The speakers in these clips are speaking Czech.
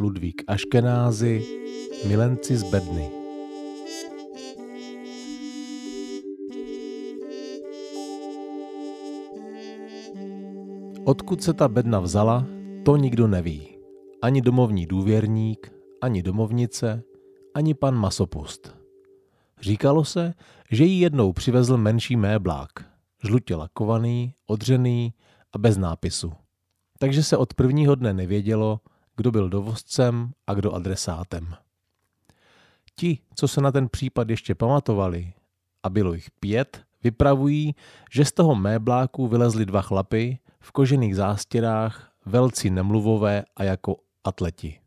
Ludvík Aškenázy, Milenci z Bedny. Odkud se ta bedna vzala, to nikdo neví. Ani domovní důvěrník, ani domovnice, ani pan masopust. Říkalo se, že ji jednou přivezl menší méblák, žlutě lakovaný, odřený a bez nápisu. Takže se od prvního dne nevědělo, kdo byl dovozcem a kdo adresátem. Ti, co se na ten případ ještě pamatovali, a bylo jich pět, vypravují, že z toho mébláku vylezli dva chlapy v kožených zástěrách, velcí nemluvové a jako atleti.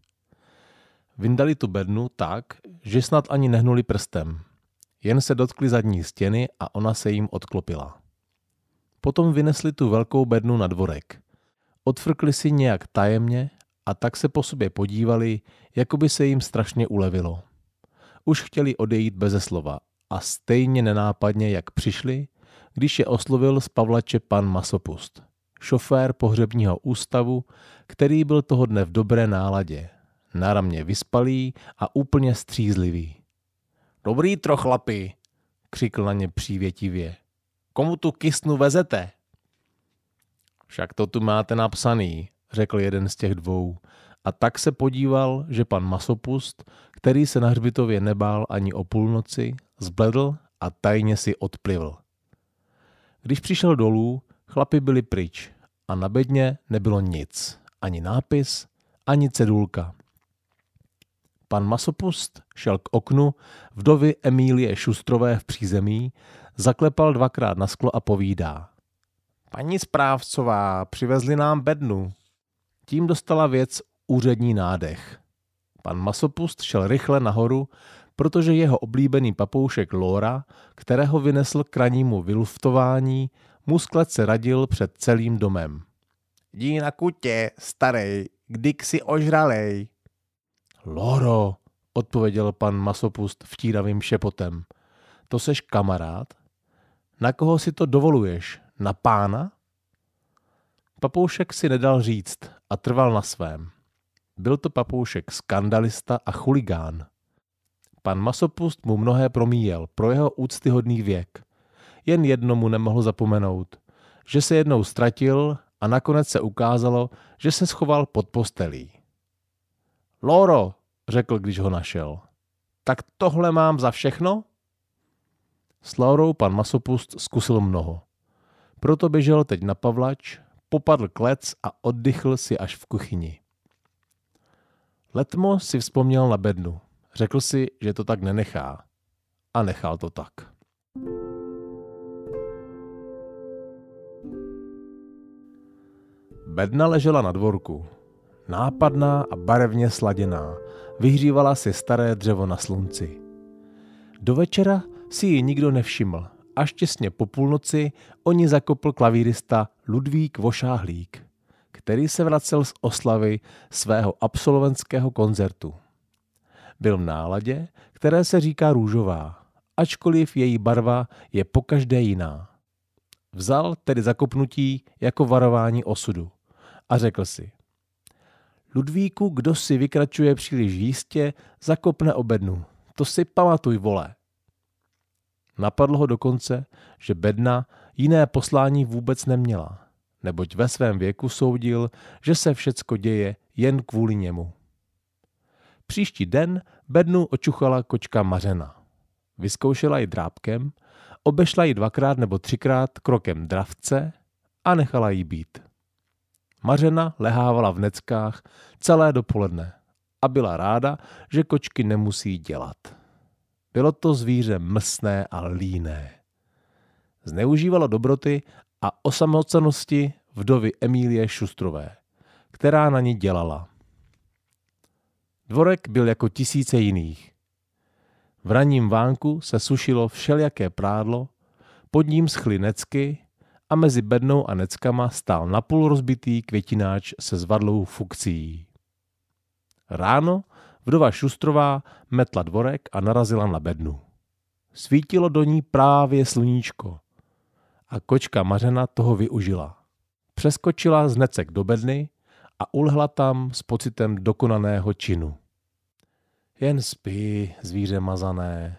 Vyndali tu bednu tak, že snad ani nehnuli prstem. Jen se dotkli zadní stěny a ona se jim odklopila. Potom vynesli tu velkou bednu na dvorek. Odfrkli si nějak tajemně a tak se po sobě podívali, jako by se jim strašně ulevilo. Už chtěli odejít beze slova a stejně nenápadně, jak přišli, když je oslovil z Pavlače pan Masopust, šofér pohřebního ústavu, který byl toho dne v dobré náladě, náramně vyspalý a úplně střízlivý. Dobrý trochlapy, křikl na ně přívětivě. Komu tu kysnu vezete? Však to tu máte napsaný, řekl jeden z těch dvou. A tak se podíval, že pan Masopust, který se na hřbitově nebál ani o půlnoci, zbledl a tajně si odplivl. Když přišel dolů, chlapi byli pryč a na bedně nebylo nic, ani nápis, ani cedulka. Pan Masopust šel k oknu vdovy Emílie Šustrové v přízemí, zaklepal dvakrát na sklo a povídá. Paní správcová, přivezli nám bednu. Tím dostala věc úřední nádech. Pan Masopust šel rychle nahoru, protože jeho oblíbený papoušek Lora, kterého vynesl k ranímu vyluftování, mu se radil před celým domem. Dí na kutě, starej, kdy si ožralej. Loro, odpověděl pan Masopust vtíravým šepotem. To seš kamarád? Na koho si to dovoluješ? Na pána? Papoušek si nedal říct a trval na svém. Byl to papoušek skandalista a chuligán. Pan Masopust mu mnohé promíjel pro jeho úctyhodný věk. Jen jednomu nemohl zapomenout, že se jednou ztratil a nakonec se ukázalo, že se schoval pod postelí. Loro, řekl, když ho našel. Tak tohle mám za všechno? S Laurou pan Masopust zkusil mnoho. Proto běžel teď na pavlač, popadl klec a oddychl si až v kuchyni. Letmo si vzpomněl na bednu. Řekl si, že to tak nenechá. A nechal to tak. Bedna ležela na dvorku. Nápadná a barevně sladěná, vyhřívala si staré dřevo na slunci. Do večera si ji nikdo nevšiml, až těsně po půlnoci o ní zakopl klavírista Ludvík Vošáhlík, který se vracel z oslavy svého absolventského koncertu. Byl v náladě, které se říká růžová, ačkoliv její barva je pokaždé jiná. Vzal tedy zakopnutí jako varování osudu a řekl si – Ludvíku, kdo si vykračuje příliš jistě, zakopne obednu. To si pamatuj, vole. Napadlo ho dokonce, že Bedna jiné poslání vůbec neměla, neboť ve svém věku soudil, že se všecko děje jen kvůli němu. Příští den Bednu očuchala kočka Mařena. Vyzkoušela ji drábkem, obešla ji dvakrát nebo třikrát krokem dravce a nechala ji být. Mařena lehávala v neckách celé dopoledne a byla ráda, že kočky nemusí dělat. Bylo to zvíře mlsné a líné. Zneužívalo dobroty a osamocenosti vdovy Emílie Šustrové, která na ní dělala. Dvorek byl jako tisíce jiných. V ranním vánku se sušilo všelijaké prádlo, pod ním schly necky a mezi bednou a neckama stál napůl rozbitý květináč se zvadlou fukcí. Ráno Vdova Šustrová metla dvorek a narazila na bednu. Svítilo do ní právě sluníčko a kočka Mařena toho využila. Přeskočila z necek do bedny a ulhla tam s pocitem dokonaného činu. Jen spí, zvíře mazané,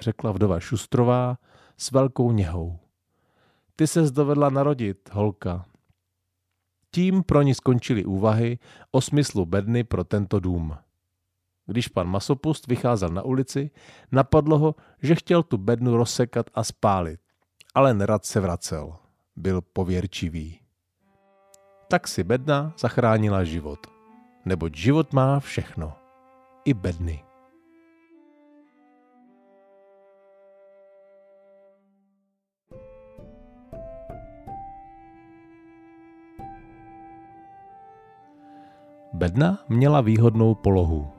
řekla vdova Šustrová s velkou něhou. Ty se dovedla narodit, holka. Tím pro ní skončily úvahy o smyslu bedny pro tento dům. Když pan Masopust vycházel na ulici, napadlo ho, že chtěl tu bednu rozsekat a spálit, ale nerad se vracel. Byl pověrčivý. Tak si bedna zachránila život, neboť život má všechno, i bedny. Bedna měla výhodnou polohu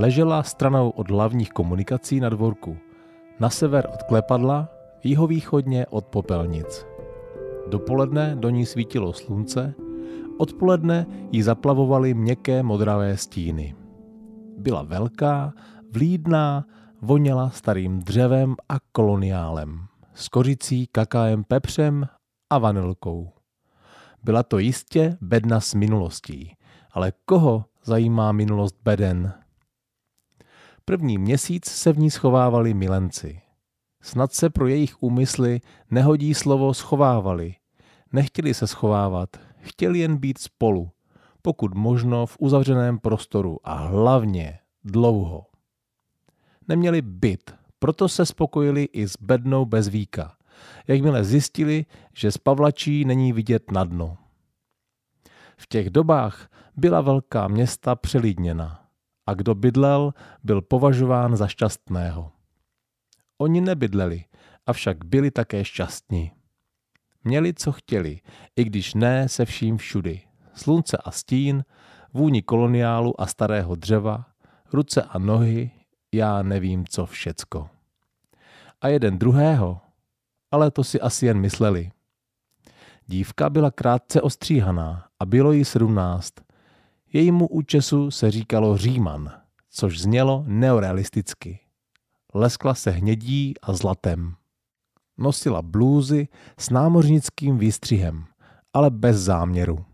ležela stranou od hlavních komunikací na dvorku, na sever od klepadla, jihovýchodně od popelnic. Dopoledne do ní svítilo slunce, odpoledne ji zaplavovaly měkké modravé stíny. Byla velká, vlídná, voněla starým dřevem a koloniálem, s kořicí, kakaem, pepřem a vanilkou. Byla to jistě bedna s minulostí, ale koho zajímá minulost beden? První měsíc se v ní schovávali milenci. Snad se pro jejich úmysly nehodí slovo schovávali. Nechtěli se schovávat, chtěli jen být spolu, pokud možno v uzavřeném prostoru a hlavně dlouho. Neměli byt, proto se spokojili i s bednou bez víka, jakmile zjistili, že z Pavlačí není vidět na dno. V těch dobách byla velká města přelidněna a kdo bydlel, byl považován za šťastného. Oni nebydleli, avšak byli také šťastní. Měli, co chtěli, i když ne se vším všudy. Slunce a stín, vůni koloniálu a starého dřeva, ruce a nohy, já nevím, co všecko. A jeden druhého, ale to si asi jen mysleli. Dívka byla krátce ostříhaná a bylo jí sedmnáct, Jejímu účesu se říkalo Říman, což znělo neorealisticky. Leskla se hnědí a zlatem. Nosila blůzy s námořnickým výstřihem, ale bez záměru.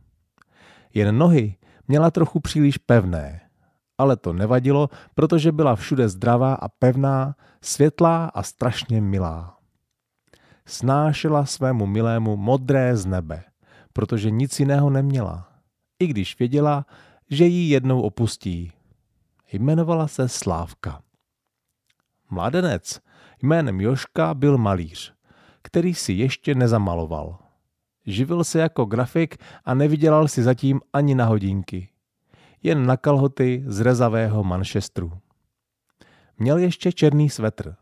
Jen nohy měla trochu příliš pevné, ale to nevadilo, protože byla všude zdravá a pevná, světlá a strašně milá. Snášela svému milému modré z nebe, protože nic jiného neměla. I když věděla, že ji jednou opustí. Jmenovala se Slávka. Mladenec jménem Joška byl malíř, který si ještě nezamaloval. Živil se jako grafik a nevydělal si zatím ani na hodinky. Jen na kalhoty z rezavého manšestru. Měl ještě černý svetr,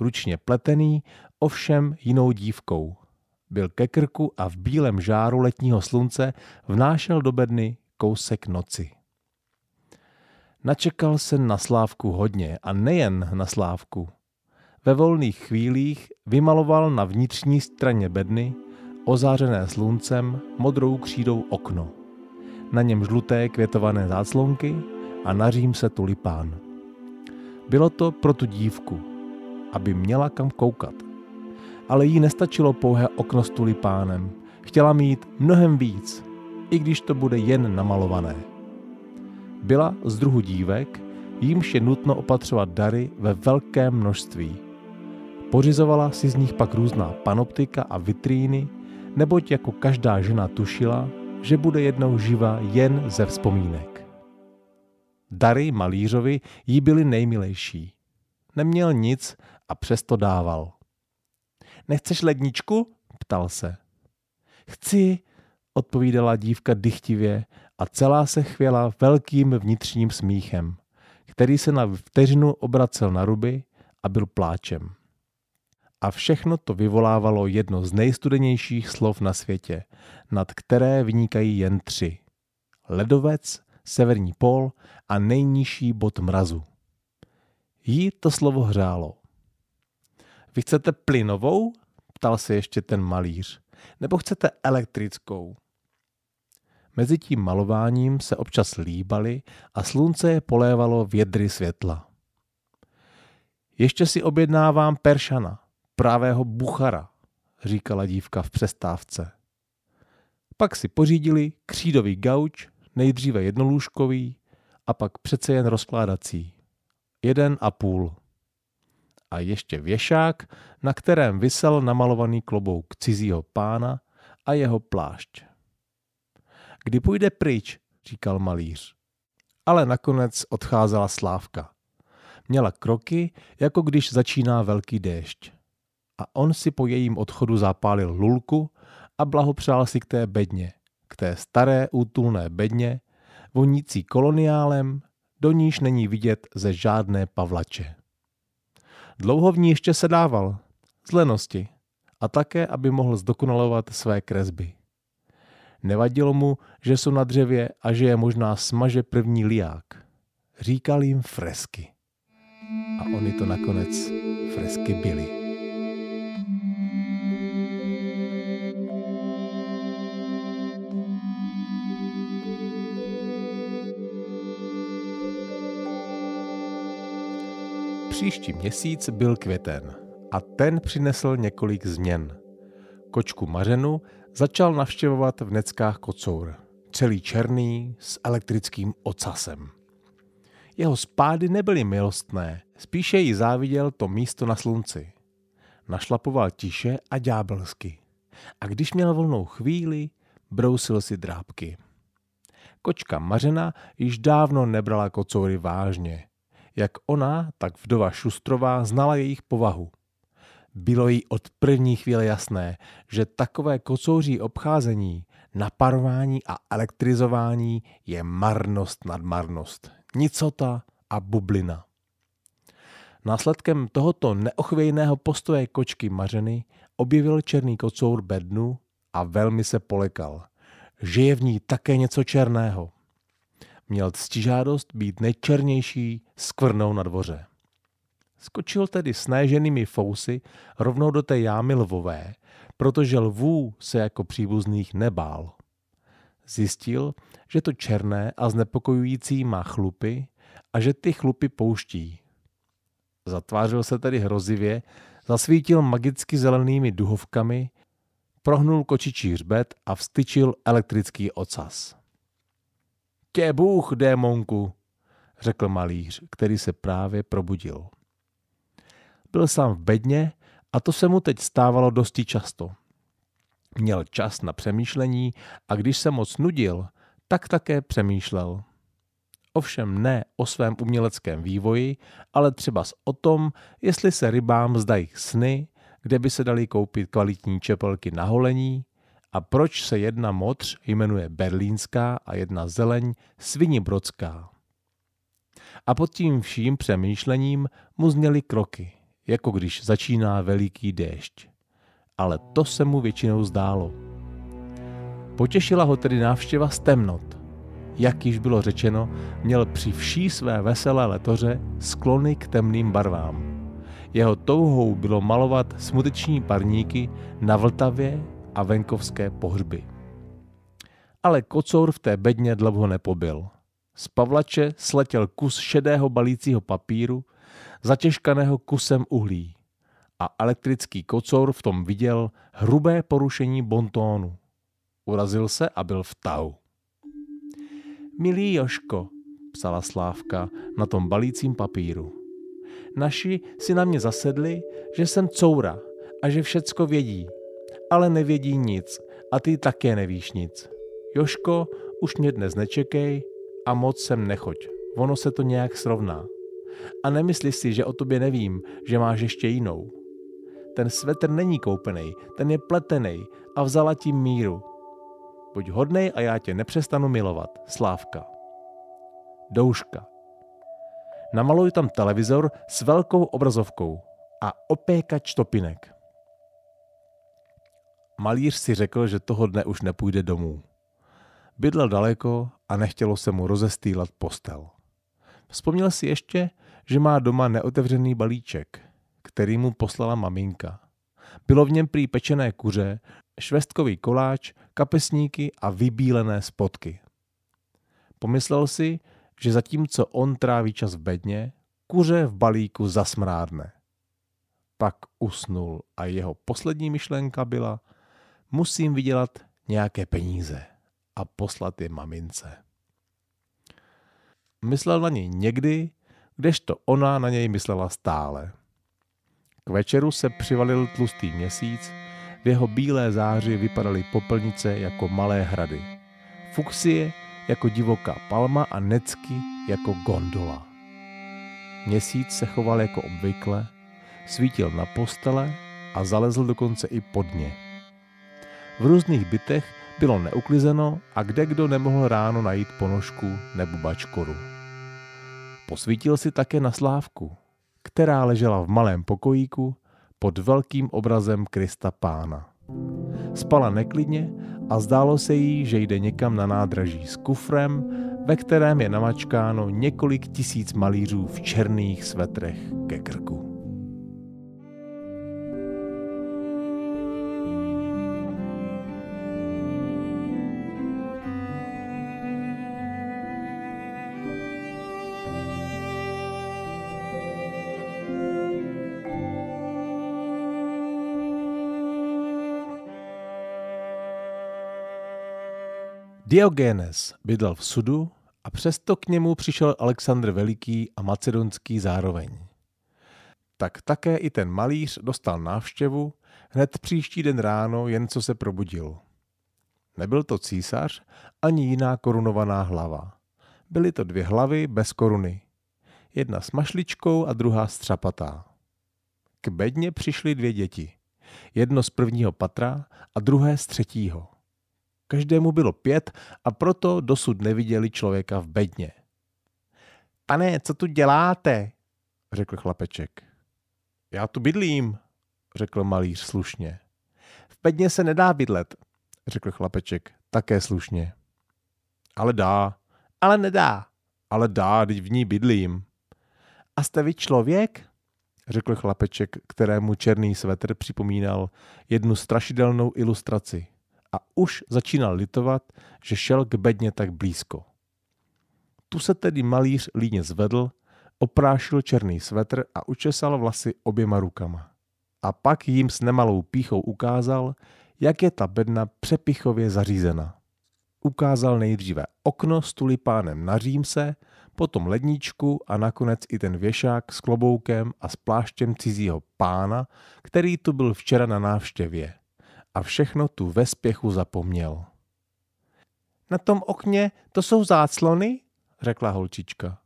ručně pletený, ovšem jinou dívkou. Byl ke krku a v bílém žáru letního slunce vnášel do bedny kousek noci. Načekal se na Slávku hodně a nejen na Slávku. Ve volných chvílích vymaloval na vnitřní straně bedny, ozářené sluncem, modrou křídou okno. Na něm žluté květované záclonky a na řím se tulipán. Bylo to pro tu dívku, aby měla kam koukat. Ale jí nestačilo pouhé okno s tulipánem. Chtěla mít mnohem víc – i když to bude jen namalované. Byla z druhu dívek, jímž je nutno opatřovat dary ve velkém množství. Pořizovala si z nich pak různá panoptika a vitríny, neboť jako každá žena tušila, že bude jednou živa jen ze vzpomínek. Dary malířovi jí byly nejmilejší. Neměl nic a přesto dával. Nechceš ledničku? ptal se. Chci, odpovídala dívka dychtivě a celá se chvěla velkým vnitřním smíchem, který se na vteřinu obracel na ruby a byl pláčem. A všechno to vyvolávalo jedno z nejstudenějších slov na světě, nad které vynikají jen tři. Ledovec, severní pól a nejnižší bod mrazu. Jí to slovo hřálo. Vy chcete plynovou? Ptal se ještě ten malíř. Nebo chcete elektrickou? Mezi tím malováním se občas líbali a slunce je polévalo vědry světla. Ještě si objednávám peršana, pravého buchara, říkala dívka v přestávce. Pak si pořídili křídový gauč, nejdříve jednolůžkový a pak přece jen rozkládací. Jeden a půl. A ještě věšák, na kterém vysel namalovaný klobouk cizího pána a jeho plášť kdy půjde pryč, říkal malíř. Ale nakonec odcházela Slávka. Měla kroky, jako když začíná velký déšť. A on si po jejím odchodu zapálil lulku a blahopřál si k té bedně, k té staré útulné bedně, vonící koloniálem, do níž není vidět ze žádné pavlače. Dlouho v ní ještě sedával, z lenosti, a také, aby mohl zdokonalovat své kresby. Nevadilo mu, že jsou na dřevě a že je možná smaže první liák. Říkal jim fresky. A oni to nakonec fresky byli. Příští měsíc byl květen a ten přinesl několik změn. Kočku Mařenu začal navštěvovat v Neckách kocour, celý černý s elektrickým ocasem. Jeho spády nebyly milostné, spíše ji záviděl to místo na slunci. Našlapoval tiše a ďábelsky. A když měl volnou chvíli, brousil si drápky. Kočka Mařena již dávno nebrala kocoury vážně. Jak ona, tak vdova Šustrová znala jejich povahu. Bylo jí od první chvíle jasné, že takové kocouří obcházení, naparování a elektrizování je marnost nad marnost, nicota a bublina. Následkem tohoto neochvějného postoje kočky Mařeny objevil černý kocour bednu a velmi se polekal. Že je v ní také něco černého. Měl ctižádost být nejčernější skvrnou na dvoře. Skočil tedy s naježenými fousy rovnou do té jámy lvové, protože lvů se jako příbuzných nebál. Zjistil, že to černé a znepokojující má chlupy a že ty chlupy pouští. Zatvářil se tedy hrozivě, zasvítil magicky zelenými duhovkami, prohnul kočičí hřbet a vstyčil elektrický ocas. Tě Bůh, démonku, řekl malíř, který se právě probudil. Byl sám v bedně a to se mu teď stávalo dosti často. Měl čas na přemýšlení a když se moc nudil, tak také přemýšlel. Ovšem ne o svém uměleckém vývoji, ale třeba o tom, jestli se rybám zdají sny, kde by se dali koupit kvalitní čepelky na holení a proč se jedna modř jmenuje berlínská a jedna zeleň svinibrodská. A pod tím vším přemýšlením mu zněly kroky jako když začíná veliký déšť. Ale to se mu většinou zdálo. Potěšila ho tedy návštěva z temnot. Jak již bylo řečeno, měl při vší své veselé letoře sklony k temným barvám. Jeho touhou bylo malovat smuteční parníky na Vltavě a venkovské pohřby. Ale kocour v té bedně dlouho nepobyl. Z pavlače sletěl kus šedého balícího papíru zatěžkaného kusem uhlí a elektrický kocour v tom viděl hrubé porušení bontónu. Urazil se a byl v tahu. Milý Joško, psala Slávka na tom balícím papíru. Naši si na mě zasedli, že jsem coura a že všecko vědí, ale nevědí nic a ty také nevíš nic. Joško, už mě dnes nečekej a moc sem nechoď, ono se to nějak srovná. A nemyslíš si, že o tobě nevím, že máš ještě jinou. Ten svetr není koupený, ten je pletený a vzala ti míru. Buď hodnej a já tě nepřestanu milovat. Slávka. Douška. Namaluj tam televizor s velkou obrazovkou a opékač topinek. Malíř si řekl, že toho dne už nepůjde domů. Bydlel daleko a nechtělo se mu rozestýlat postel. Vzpomněl si ještě, že má doma neotevřený balíček, který mu poslala maminka. Bylo v něm prý pečené kuře, švestkový koláč, kapesníky a vybílené spotky. Pomyslel si, že zatímco on tráví čas v bedně, kuře v balíku zasmrádne. Pak usnul a jeho poslední myšlenka byla, musím vydělat nějaké peníze a poslat je mamince. Myslel na něj někdy, kdežto ona na něj myslela stále. K večeru se přivalil tlustý měsíc, v jeho bílé záři vypadaly popelnice jako malé hrady. Fuxie jako divoká palma a necky jako gondola. Měsíc se choval jako obvykle, svítil na postele a zalezl dokonce i pod ně. V různých bytech bylo neuklizeno a kde kdo nemohl ráno najít ponožku nebo bačkoru. Posvítil si také na slávku, která ležela v malém pokojíku pod velkým obrazem Krista Pána. Spala neklidně a zdálo se jí, že jde někam na nádraží s kufrem, ve kterém je namačkáno několik tisíc malířů v černých svetrech ke krku. Diogenes bydlel v Sudu a přesto k němu přišel Alexandr Veliký a Macedonský zároveň. Tak také i ten malíř dostal návštěvu hned příští den ráno, jen co se probudil. Nebyl to císař ani jiná korunovaná hlava. Byly to dvě hlavy bez koruny. Jedna s mašličkou a druhá střapatá. K bedně přišly dvě děti. Jedno z prvního patra a druhé z třetího. Každému bylo pět a proto dosud neviděli člověka v bedně. Pane, co tu děláte? řekl chlapeček. Já tu bydlím, řekl malíř slušně. V bedně se nedá bydlet, řekl chlapeček také slušně. Ale dá. Ale nedá. Ale dá, teď v ní bydlím. A jste vy člověk? řekl chlapeček, kterému černý svetr připomínal jednu strašidelnou ilustraci a už začínal litovat, že šel k bedně tak blízko. Tu se tedy malíř líně zvedl, oprášil černý svetr a učesal vlasy oběma rukama. A pak jim s nemalou píchou ukázal, jak je ta bedna přepichově zařízena. Ukázal nejdříve okno s tulipánem na římse, potom ledničku a nakonec i ten věšák s kloboukem a s pláštěm cizího pána, který tu byl včera na návštěvě a všechno tu ve spěchu zapomněl. Na tom okně to jsou záclony? řekla holčička.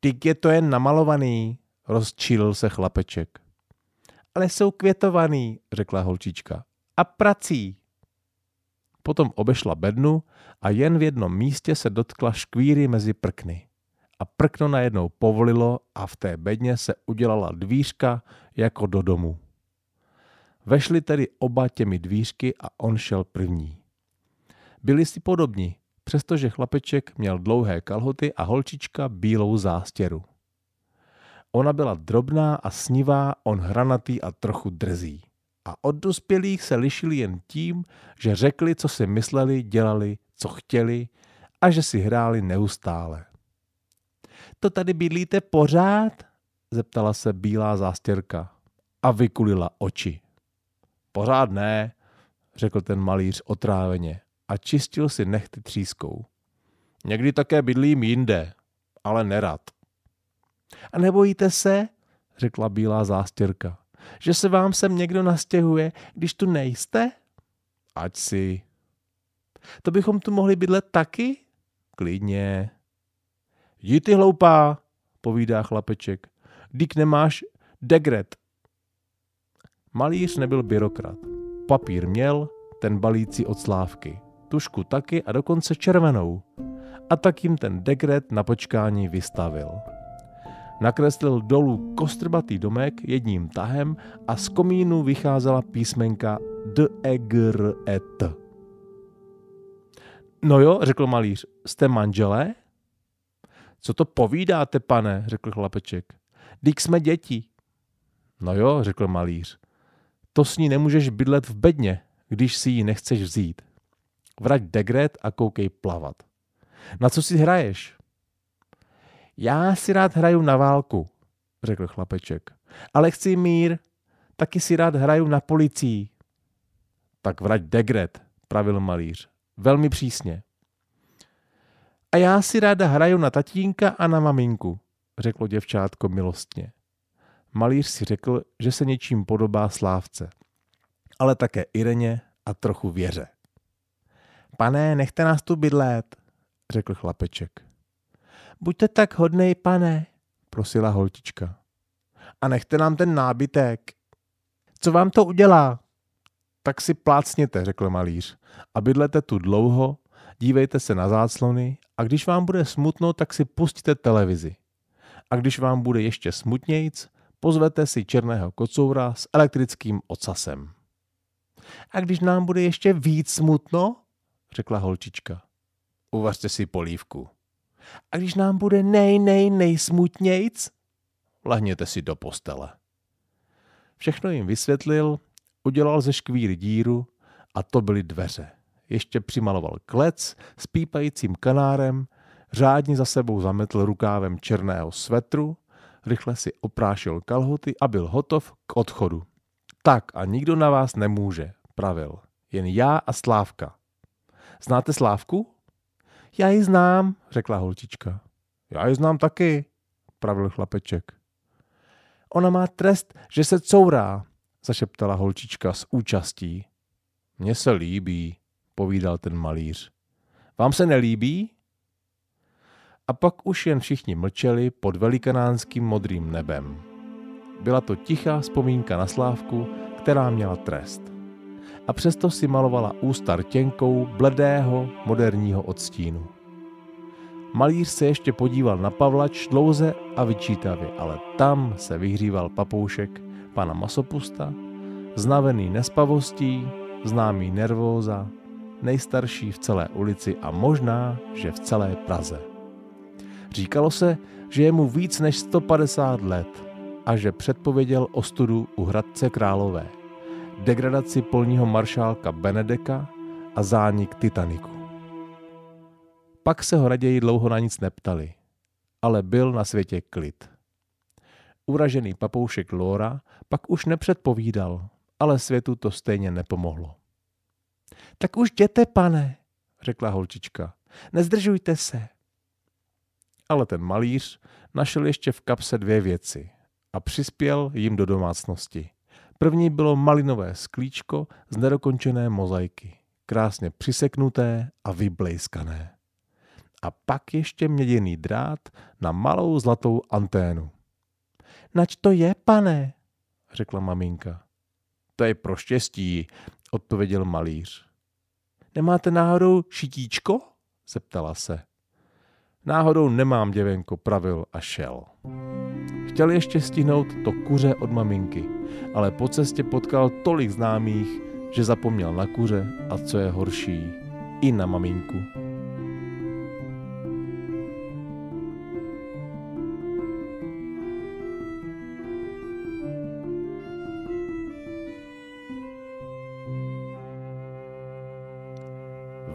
Tyk je to jen namalovaný, rozčílil se chlapeček. Ale jsou květovaný, řekla holčička. A prací. Potom obešla bednu a jen v jednom místě se dotkla škvíry mezi prkny. A prkno najednou povolilo a v té bedně se udělala dvířka jako do domu. Vešli tedy oba těmi dvířky a on šel první. Byli si podobní, přestože chlapeček měl dlouhé kalhoty a holčička bílou zástěru. Ona byla drobná a snivá, on hranatý a trochu drzý. A od dospělých se lišili jen tím, že řekli, co si mysleli, dělali, co chtěli a že si hráli neustále. To tady bydlíte pořád? zeptala se bílá zástěrka a vykulila oči. Pořád ne, řekl ten malíř otráveně a čistil si nechty třískou. Někdy také bydlím jinde, ale nerad. A nebojíte se, řekla bílá zástěrka, že se vám sem někdo nastěhuje, když tu nejste? Ať si. To bychom tu mohli bydlet taky? Klidně. Jdi ty hloupá, povídá chlapeček. Dík nemáš degret, Malíř nebyl byrokrat. Papír měl, ten balící od slávky. Tušku taky a dokonce červenou. A tak jim ten dekret na počkání vystavil. Nakreslil dolů kostrbatý domek jedním tahem a z komínu vycházela písmenka d e g r e t. No jo, řekl malíř, jste manželé? Co to povídáte, pane, řekl chlapeček. Dík jsme děti. No jo, řekl malíř, to s ní nemůžeš bydlet v bedně, když si ji nechceš vzít. Vrať degret a koukej plavat. Na co si hraješ? Já si rád hraju na válku, řekl chlapeček. Ale chci mír, taky si rád hraju na policii. Tak vrať degret, pravil malíř. Velmi přísně. A já si ráda hraju na tatínka a na maminku, řeklo děvčátko milostně malíř si řekl, že se něčím podobá slávce, ale také Ireně a trochu věře. Pane, nechte nás tu bydlet, řekl chlapeček. Buďte tak hodnej, pane, prosila holtička. A nechte nám ten nábytek. Co vám to udělá? Tak si plácněte, řekl malíř, a bydlete tu dlouho, dívejte se na záclony a když vám bude smutno, tak si pustíte televizi. A když vám bude ještě smutnějc, pozvete si černého kocoura s elektrickým ocasem. A když nám bude ještě víc smutno, řekla holčička, uvařte si polívku. A když nám bude nej, nej, nejsmutnějc, lehněte si do postele. Všechno jim vysvětlil, udělal ze škvíry díru a to byly dveře. Ještě přimaloval klec s pípajícím kanárem, řádně za sebou zametl rukávem černého svetru rychle si oprášil kalhoty a byl hotov k odchodu. Tak a nikdo na vás nemůže, pravil. Jen já a Slávka. Znáte Slávku? Já ji znám, řekla holčička. Já ji znám taky, pravil chlapeček. Ona má trest, že se courá, zašeptala holčička s účastí. Mně se líbí, povídal ten malíř. Vám se nelíbí? a pak už jen všichni mlčeli pod velikánským modrým nebem. Byla to tichá vzpomínka na Slávku, která měla trest. A přesto si malovala ústar těnkou, bledého, moderního odstínu. Malíř se ještě podíval na Pavlač dlouze a vyčítavě, ale tam se vyhříval papoušek pana Masopusta, znavený nespavostí, známý nervóza, nejstarší v celé ulici a možná, že v celé Praze. Říkalo se, že je mu víc než 150 let a že předpověděl ostudu u Hradce Králové, degradaci polního maršálka Benedeka a zánik Titaniku. Pak se ho raději dlouho na nic neptali, ale byl na světě klid. Uražený papoušek Lora pak už nepředpovídal, ale světu to stejně nepomohlo. Tak už jděte, pane, řekla holčička. Nezdržujte se ale ten malíř našel ještě v kapse dvě věci a přispěl jim do domácnosti. První bylo malinové sklíčko z nedokončené mozaiky, krásně přiseknuté a vyblejskané. A pak ještě měděný drát na malou zlatou anténu. Nač to je, pane? řekla maminka. To je pro štěstí, odpověděl malíř. Nemáte náhodou šitíčko? zeptala se. Náhodou nemám děvenko, pravil a šel. Chtěl ještě stihnout to kuře od maminky, ale po cestě potkal tolik známých, že zapomněl na kuře a co je horší, i na maminku.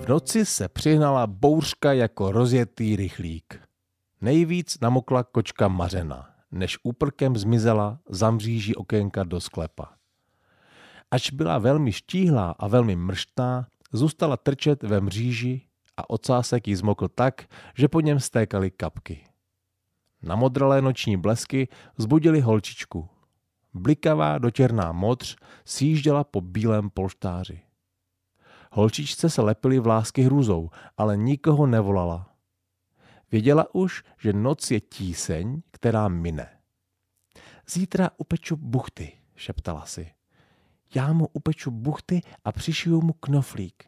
noci se přihnala bouřka jako rozjetý rychlík. Nejvíc namokla kočka Mařena, než úprkem zmizela za mříží okénka do sklepa. Ač byla velmi štíhlá a velmi mrštná, zůstala trčet ve mříži a ocásek ji zmokl tak, že po něm stékaly kapky. Namodralé noční blesky zbudili holčičku. Blikavá dočerná modř sjížděla po bílém polštáři. Holčičce se lepily vlásky hrůzou, ale nikoho nevolala. Věděla už, že noc je tíseň, která mine. Zítra upeču buchty, šeptala si. Já mu upeču buchty a přišiju mu knoflík.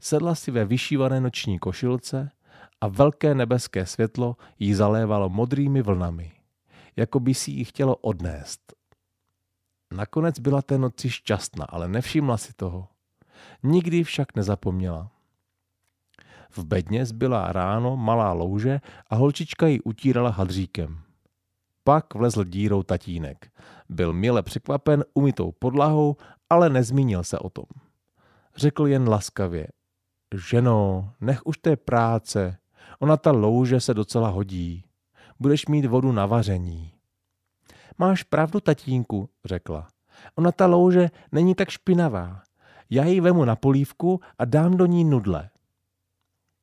Sedla si ve vyšívané noční košilce a velké nebeské světlo jí zalévalo modrými vlnami, jako by si ji chtělo odnést. Nakonec byla té noci šťastná, ale nevšimla si toho. Nikdy však nezapomněla. V bedně zbyla ráno malá louže a holčička ji utírala hadříkem. Pak vlezl dírou tatínek. Byl mile překvapen umytou podlahou, ale nezmínil se o tom. Řekl jen laskavě. Ženo, nech už té práce. Ona ta louže se docela hodí. Budeš mít vodu na vaření. Máš pravdu, tatínku, řekla. Ona ta louže není tak špinavá já ji vemu na polívku a dám do ní nudle.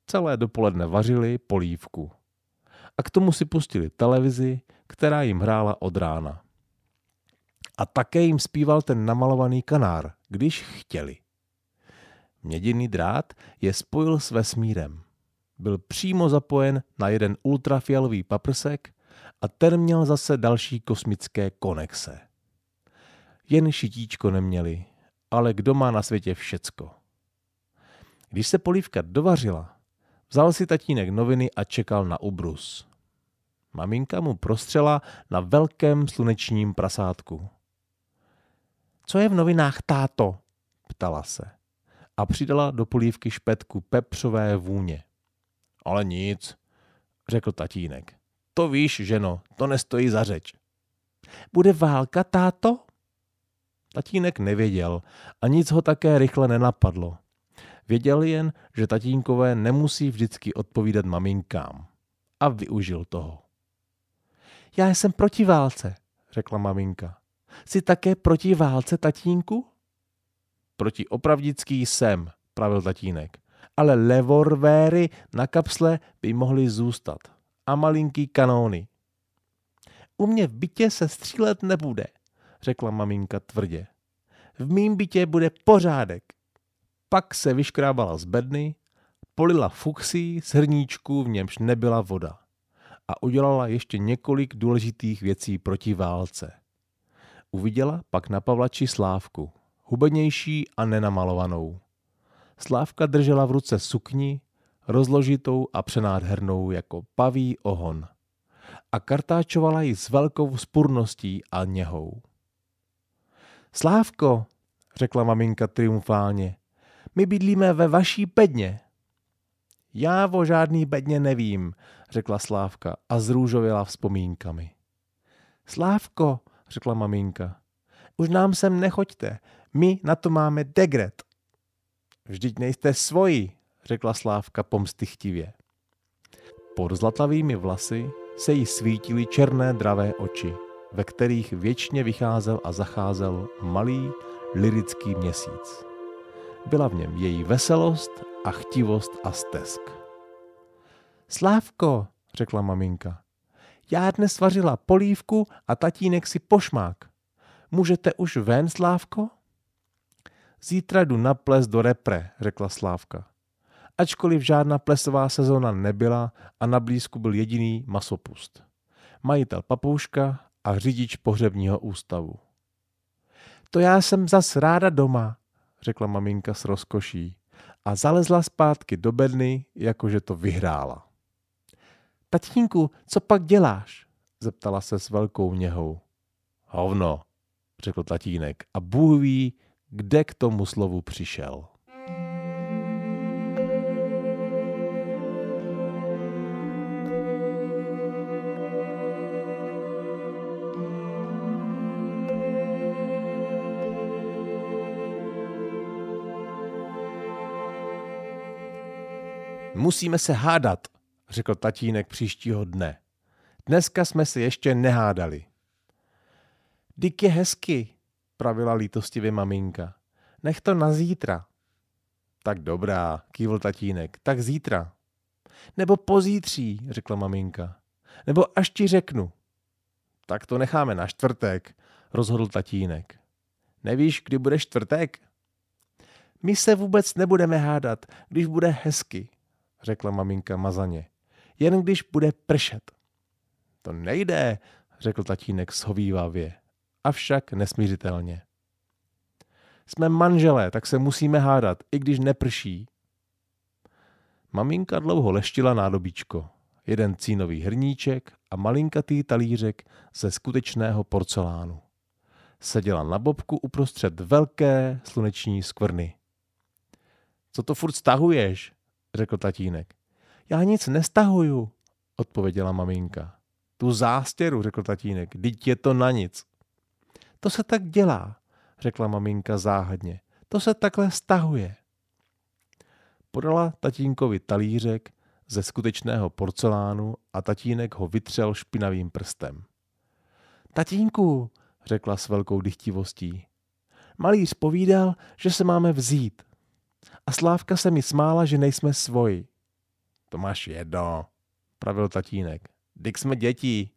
Celé dopoledne vařili polívku. A k tomu si pustili televizi, která jim hrála od rána. A také jim zpíval ten namalovaný kanár, když chtěli. Měděný drát je spojil s vesmírem. Byl přímo zapojen na jeden ultrafialový paprsek a ten měl zase další kosmické konexe. Jen šitíčko neměli, ale kdo má na světě všecko? Když se polívka dovařila, vzal si tatínek noviny a čekal na ubrus. Maminka mu prostřela na velkém slunečním prasátku. Co je v novinách, táto? ptala se. A přidala do polívky špetku pepřové vůně. Ale nic, řekl tatínek. To víš, ženo, to nestojí za řeč. Bude válka, táto? Tatínek nevěděl a nic ho také rychle nenapadlo. Věděl jen, že tatínkové nemusí vždycky odpovídat maminkám. A využil toho. Já jsem proti válce, řekla maminka. Jsi také proti válce, tatínku? Proti opravdický jsem, pravil tatínek. Ale levorvéry na kapsle by mohly zůstat. A malinký kanóny. U mě v bytě se střílet nebude, řekla maminka tvrdě. V mým bytě bude pořádek. Pak se vyškrábala z bedny, polila fuchsí z hrníčku, v němž nebyla voda. A udělala ještě několik důležitých věcí proti válce. Uviděla pak na Pavlači Slávku, hubenější a nenamalovanou. Slávka držela v ruce sukni, rozložitou a přenádhernou jako paví ohon. A kartáčovala ji s velkou spurností a něhou. Slávko, řekla maminka triumfálně, my bydlíme ve vaší bedně. Já o žádný bedně nevím, řekla Slávka a zrůžověla vzpomínkami. Slávko, řekla maminka, už nám sem nechoďte, my na to máme degret. Vždyť nejste svoji, řekla Slávka pomstychtivě. Pod zlatavými vlasy se jí svítily černé dravé oči ve kterých věčně vycházel a zacházel malý lirický měsíc. Byla v něm její veselost a chtivost a stesk. Slávko, řekla maminka, já dnes svařila polívku a tatínek si pošmák. Můžete už ven, Slávko? Zítra jdu na ples do repre, řekla Slávka. Ačkoliv žádná plesová sezóna nebyla a na blízku byl jediný masopust. Majitel papouška a řidič pohřebního ústavu. To já jsem zas ráda doma, řekla maminka s rozkoší a zalezla zpátky do bedny, jakože to vyhrála. Tatínku, co pak děláš? zeptala se s velkou něhou. Hovno, řekl tatínek a Bůh ví, kde k tomu slovu přišel. musíme se hádat, řekl tatínek příštího dne. Dneska jsme se ještě nehádali. Dick je hezky, pravila lítostivě maminka. Nech to na zítra. Tak dobrá, kývl tatínek, tak zítra. Nebo pozítří, řekla maminka. Nebo až ti řeknu. Tak to necháme na čtvrtek, rozhodl tatínek. Nevíš, kdy bude čtvrtek? My se vůbec nebudeme hádat, když bude hezky, řekla maminka mazaně. Jen když bude pršet. To nejde, řekl tatínek shovývavě, avšak nesmířitelně. Jsme manželé, tak se musíme hádat, i když neprší. Maminka dlouho leštila nádobíčko, jeden cínový hrníček a malinkatý talířek ze skutečného porcelánu. Seděla na bobku uprostřed velké sluneční skvrny. Co to furt stahuješ? řekl tatínek. Já nic nestahuju, odpověděla maminka. Tu zástěru, řekl tatínek, Vždyť je to na nic. To se tak dělá, řekla maminka záhadně. To se takhle stahuje. Podala tatínkovi talířek ze skutečného porcelánu a tatínek ho vytřel špinavým prstem. Tatínku, řekla s velkou dychtivostí. Malíř povídal, že se máme vzít. A Slávka se mi smála, že nejsme svoji. To máš jedno, pravil tatínek. Dyk jsme děti.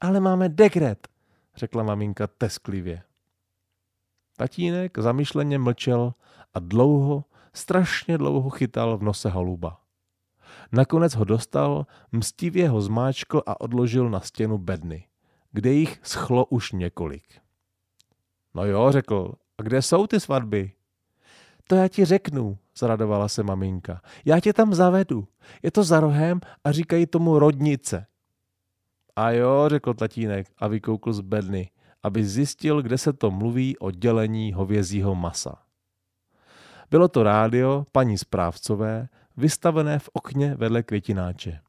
Ale máme dekret, řekla maminka tesklivě. Tatínek zamyšleně mlčel a dlouho, strašně dlouho chytal v nose holuba. Nakonec ho dostal, mstivě ho zmáčkl a odložil na stěnu bedny, kde jich schlo už několik. No jo, řekl, a kde jsou ty svatby? To já ti řeknu, zradovala se maminka. Já tě tam zavedu. Je to za rohem a říkají tomu rodnice. A jo, řekl tatínek a vykoukl z bedny, aby zjistil, kde se to mluví o dělení hovězího masa. Bylo to rádio paní správcové, vystavené v okně vedle květináče.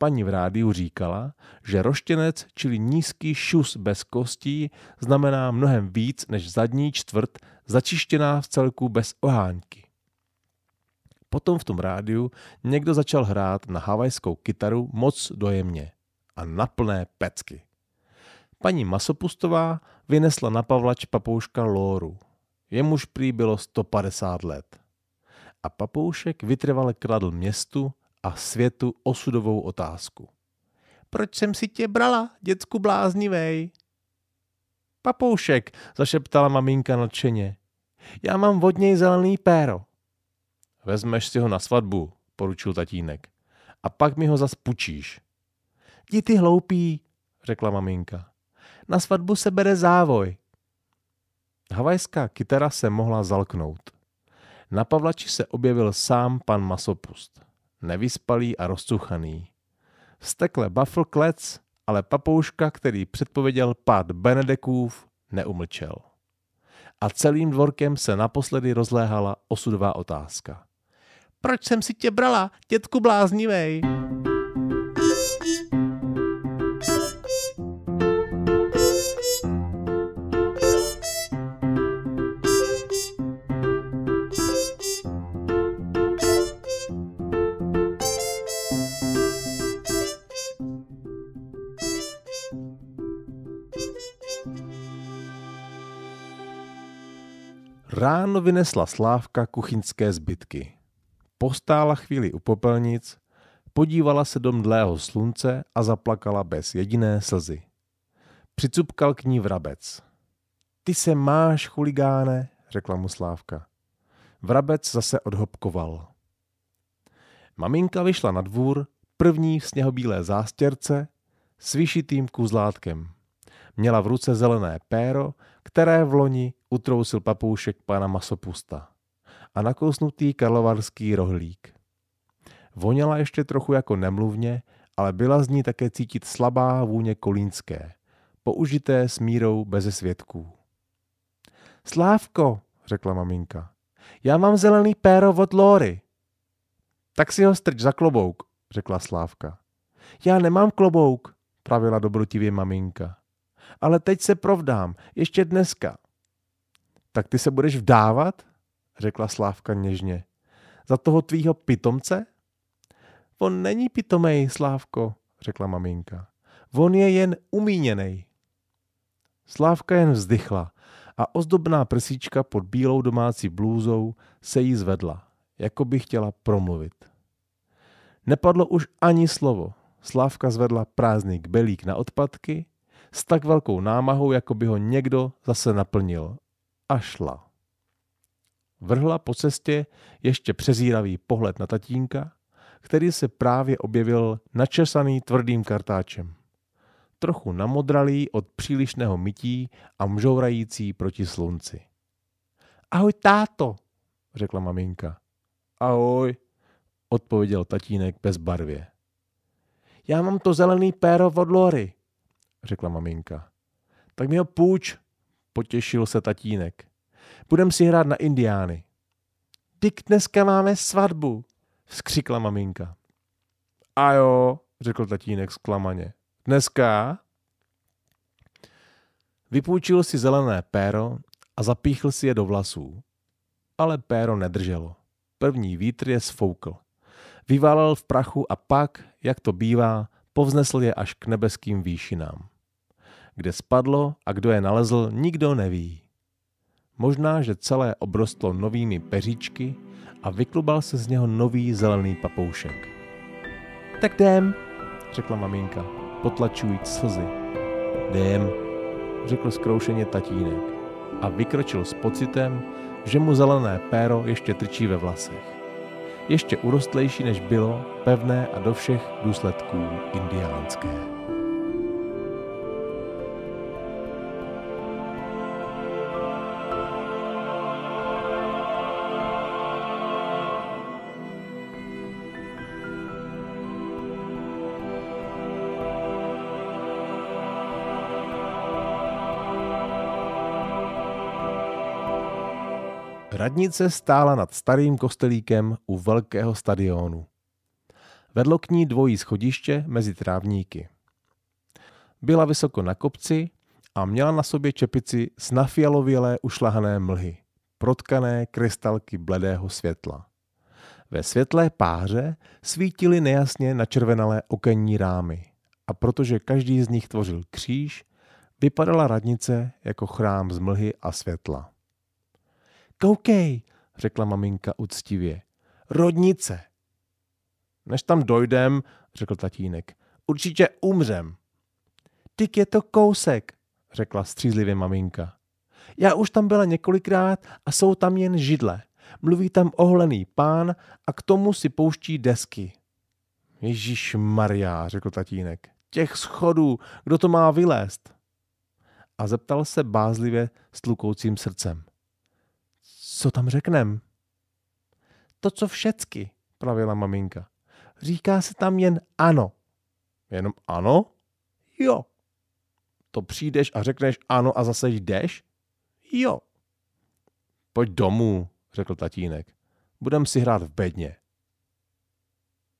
Paní v rádiu říkala, že roštěnec, čili nízký šus bez kostí, znamená mnohem víc než zadní čtvrt začištěná v celku bez ohánky. Potom v tom rádiu někdo začal hrát na havajskou kytaru moc dojemně a na plné pecky. Paní Masopustová vynesla na Pavlač papouška Lóru. Jemuž prý bylo 150 let. A papoušek vytrvale kladl městu a světu osudovou otázku. Proč jsem si tě brala, děcku bláznivej? Papoušek, zašeptala maminka nadšeně. Já mám od něj zelený péro. Vezmeš si ho na svatbu, poručil tatínek. A pak mi ho zas pučíš. Jdi ty hloupý, řekla maminka. Na svatbu se bere závoj. Havajská kytara se mohla zalknout. Na pavlači se objevil sám pan Masopust. Nevyspalý a rozcuchaný. Stekle bafl klec ale papouška, který předpověděl pád Benedekův, neumlčel. A celým dvorkem se naposledy rozléhala osudová otázka. Proč jsem si tě brala, tětku bláznivej? vynesla Slávka kuchyňské zbytky. Postála chvíli u popelnic, podívala se do mdlého slunce a zaplakala bez jediné slzy. Přicupkal k ní vrabec. Ty se máš, chuligáne, řekla mu Slávka. Vrabec zase odhopkoval. Maminka vyšla na dvůr, první v sněhobílé zástěrce, s vyšitým kuzlátkem. Měla v ruce zelené péro, které v loni utrousil papoušek pana masopusta a nakousnutý karlovarský rohlík. Voněla ještě trochu jako nemluvně, ale byla z ní také cítit slabá vůně kolínské, použité s mírou beze svědků. Slávko, řekla maminka, já mám zelený péro od Lory. Tak si ho strč za klobouk, řekla Slávka. Já nemám klobouk, pravila dobrotivě maminka. Ale teď se provdám, ještě dneska. Tak ty se budeš vdávat? Řekla Slávka něžně. Za toho tvýho pitomce? On není pitomej, Slávko, řekla maminka. On je jen umíněný. Slávka jen vzdychla a ozdobná prsíčka pod bílou domácí blůzou se jí zvedla, jako by chtěla promluvit. Nepadlo už ani slovo. Slávka zvedla prázdný kbelík na odpadky s tak velkou námahou, jako by ho někdo zase naplnil a šla. Vrhla po cestě ještě přezíravý pohled na tatínka, který se právě objevil načesaný tvrdým kartáčem. Trochu namodralý od přílišného mytí a mžourající proti slunci. Ahoj, táto, řekla maminka. Ahoj, odpověděl tatínek bez barvě. Já mám to zelený péro od Lory, řekla maminka. Tak mi ho půjč, Potěšil se tatínek. Budem si hrát na indiány. Dik, dneska máme svatbu, vzkřikla maminka. A jo, řekl tatínek zklamaně. Dneska? Vypůjčil si zelené péro a zapíchl si je do vlasů. Ale péro nedrželo. První vítr je sfoukl. Vyválel v prachu a pak, jak to bývá, povznesl je až k nebeským výšinám kde spadlo a kdo je nalezl, nikdo neví. Možná, že celé obrostlo novými peříčky a vyklubal se z něho nový zelený papoušek. Tak jdem, řekla maminka, potlačujíc slzy. Jdem, řekl zkroušeně tatínek a vykročil s pocitem, že mu zelené péro ještě trčí ve vlasech. Ještě urostlejší než bylo, pevné a do všech důsledků indiánské. Radnice stála nad starým kostelíkem u velkého stadionu. Vedlo k ní dvojí schodiště mezi trávníky. Byla vysoko na kopci a měla na sobě čepici s nafialovělé ušlahané mlhy, protkané krystalky bledého světla. Ve světlé páře svítily nejasně načervenalé okenní rámy a protože každý z nich tvořil kříž, vypadala radnice jako chrám z mlhy a světla. Koukej, řekla maminka uctivě. Rodnice. Než tam dojdem, řekl tatínek, určitě umřem. Tyk je to kousek, řekla střízlivě maminka. Já už tam byla několikrát a jsou tam jen židle. Mluví tam ohlený pán a k tomu si pouští desky. Ježíš Maria, řekl tatínek. Těch schodů, kdo to má vylézt? A zeptal se bázlivě s tlukoucím srdcem co tam řeknem? To, co všecky, pravila maminka. Říká se tam jen ano. Jenom ano? Jo. To přijdeš a řekneš ano a zase jdeš? Jo. Pojď domů, řekl tatínek. Budem si hrát v bedně.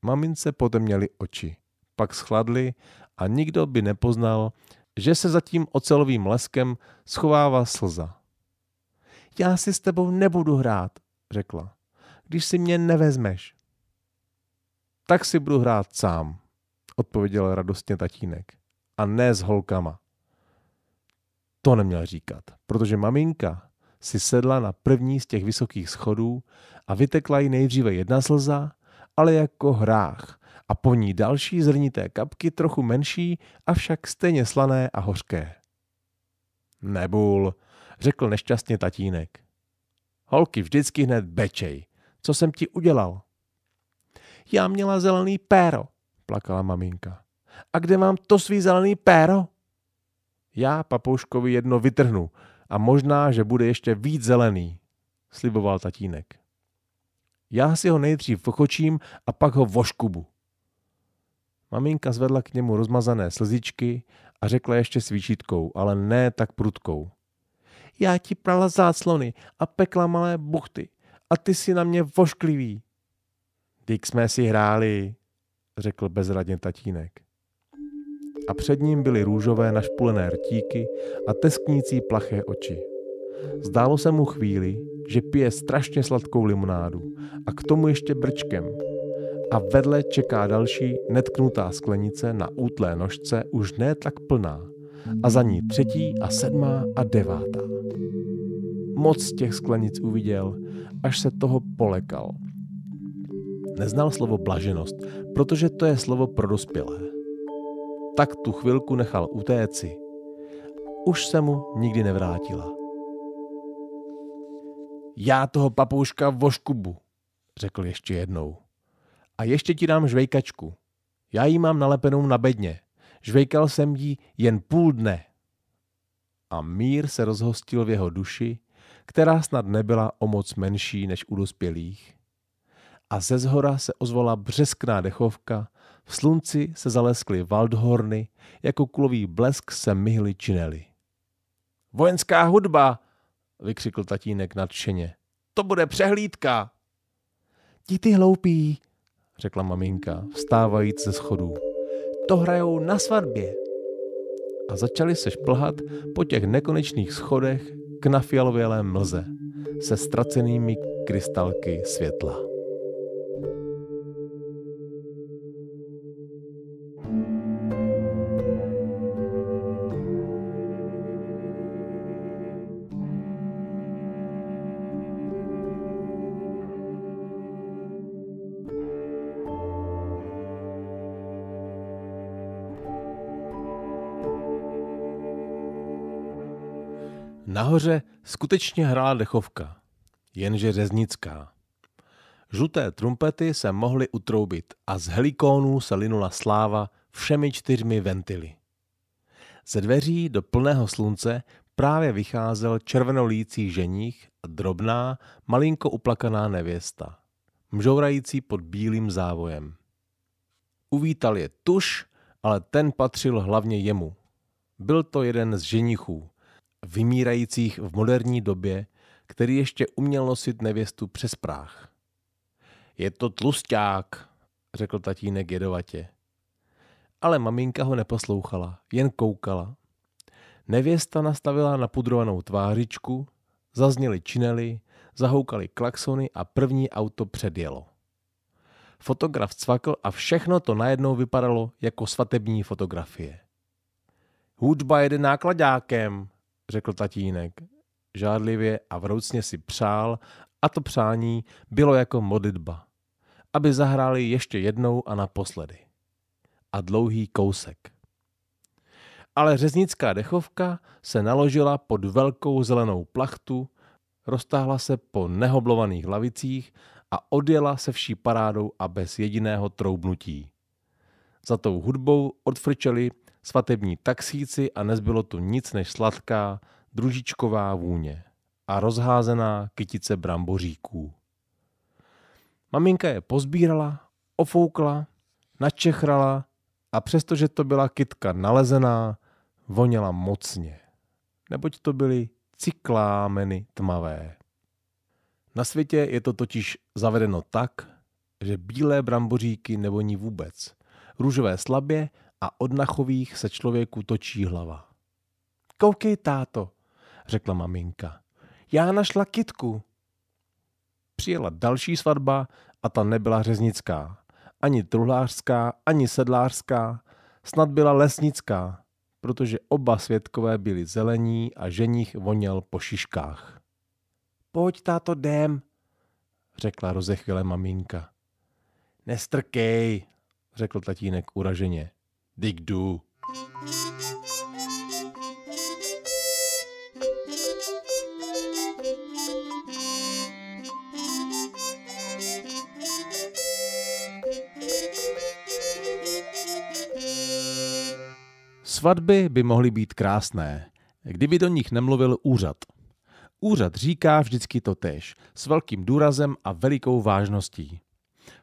Mamince měli oči, pak schladly a nikdo by nepoznal, že se za tím ocelovým leskem schovává slza. Já si s tebou nebudu hrát, řekla. Když si mě nevezmeš. Tak si budu hrát sám, odpověděl radostně tatínek. A ne s holkama. To neměl říkat, protože maminka si sedla na první z těch vysokých schodů a vytekla jí nejdříve jedna slza, ale jako hrách, a po ní další zrnité kapky, trochu menší, avšak stejně slané a hořké. Nebul, řekl nešťastně tatínek. Holky vždycky hned bečej. Co jsem ti udělal? Já měla zelený péro, plakala maminka. A kde mám to svý zelený péro? Já papouškovi jedno vytrhnu a možná, že bude ještě víc zelený, sliboval tatínek. Já si ho nejdřív vochočím a pak ho voškubu. Maminka zvedla k němu rozmazané slzičky a řekla ještě s výčitkou, ale ne tak prudkou já ti prala záclony a pekla malé buchty a ty si na mě vošklivý. Dík jsme si hráli, řekl bezradně tatínek. A před ním byly růžové našpulené rtíky a tesknící plaché oči. Zdálo se mu chvíli, že pije strašně sladkou limonádu a k tomu ještě brčkem. A vedle čeká další netknutá sklenice na útlé nožce už ne tak plná, a za ní třetí a sedmá a devátá. Moc těch sklenic uviděl, až se toho polekal. Neznal slovo blaženost, protože to je slovo pro dospělé. Tak tu chvilku nechal utéci. Už se mu nikdy nevrátila. Já toho papouška voškubu, řekl ještě jednou. A ještě ti dám žvejkačku. Já ji mám nalepenou na bedně. Žvejkal jsem jí jen půl dne. A mír se rozhostil v jeho duši, která snad nebyla o moc menší než u dospělých. A ze zhora se ozvala břeskná dechovka, v slunci se zaleskly Waldhorny, jako kulový blesk se myhly činely. Vojenská hudba, vykřikl tatínek nadšeně. To bude přehlídka. Ti ty hloupí, řekla maminka, vstávajíc ze schodů to hrajou na svatbě. A začali se šplhat po těch nekonečných schodech k nafialovělé mlze se ztracenými krystalky světla. nahoře skutečně hrála dechovka, jenže řeznická. Žluté trumpety se mohly utroubit a z helikónů se linula sláva všemi čtyřmi ventily. Ze dveří do plného slunce právě vycházel červenolící ženích a drobná, malinko uplakaná nevěsta, mžourající pod bílým závojem. Uvítal je tuš, ale ten patřil hlavně jemu. Byl to jeden z ženichů, vymírajících v moderní době, který ještě uměl nosit nevěstu přes práh. Je to tlusták, řekl tatínek jedovatě. Ale maminka ho neposlouchala, jen koukala. Nevěsta nastavila napudrovanou tvářičku, zazněly činely, zahoukaly klaxony a první auto předjelo. Fotograf cvakl a všechno to najednou vypadalo jako svatební fotografie. Hudba jede nákladákem, řekl tatínek. Žádlivě a vroucně si přál a to přání bylo jako modlitba, aby zahráli ještě jednou a naposledy. A dlouhý kousek. Ale řeznická dechovka se naložila pod velkou zelenou plachtu, roztáhla se po nehoblovaných lavicích a odjela se vší parádou a bez jediného troubnutí. Za tou hudbou odfrčeli svatební taxíci a nezbylo tu nic než sladká, družičková vůně a rozházená kytice bramboříků. Maminka je pozbírala, ofoukla, načechrala a přestože to byla kytka nalezená, voněla mocně, neboť to byly cyklámeny tmavé. Na světě je to totiž zavedeno tak, že bílé bramboříky nevoní vůbec, růžové slabě a od nachových se člověku točí hlava. Koukej, táto, řekla maminka. Já našla kitku. Přijela další svatba a ta nebyla řeznická. Ani truhlářská, ani sedlářská, snad byla lesnická, protože oba světkové byli zelení a ženich voněl po šiškách. Pojď, táto, jdem, řekla rozechvěle maminka. Nestrkej, řekl tatínek uraženě. Dig jdu. Svatby by mohly být krásné, kdyby do nich nemluvil úřad. Úřad říká vždycky to tež, s velkým důrazem a velikou vážností.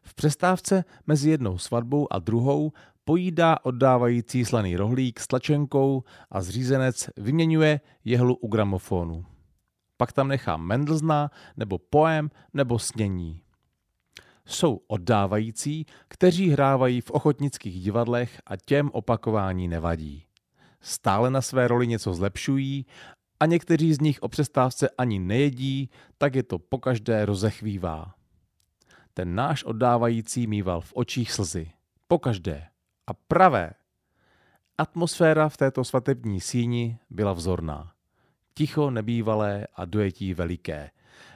V přestávce mezi jednou svatbou a druhou pojídá oddávající slaný rohlík s tlačenkou a zřízenec vyměňuje jehlu u gramofonu. Pak tam nechá Mendlzna nebo poem nebo snění. Jsou oddávající, kteří hrávají v ochotnických divadlech a těm opakování nevadí. Stále na své roli něco zlepšují a někteří z nich o přestávce ani nejedí, tak je to pokaždé rozechvívá. Ten náš oddávající mýval v očích slzy. Pokaždé a pravé. Atmosféra v této svatební síni byla vzorná. Ticho nebývalé a dojetí veliké.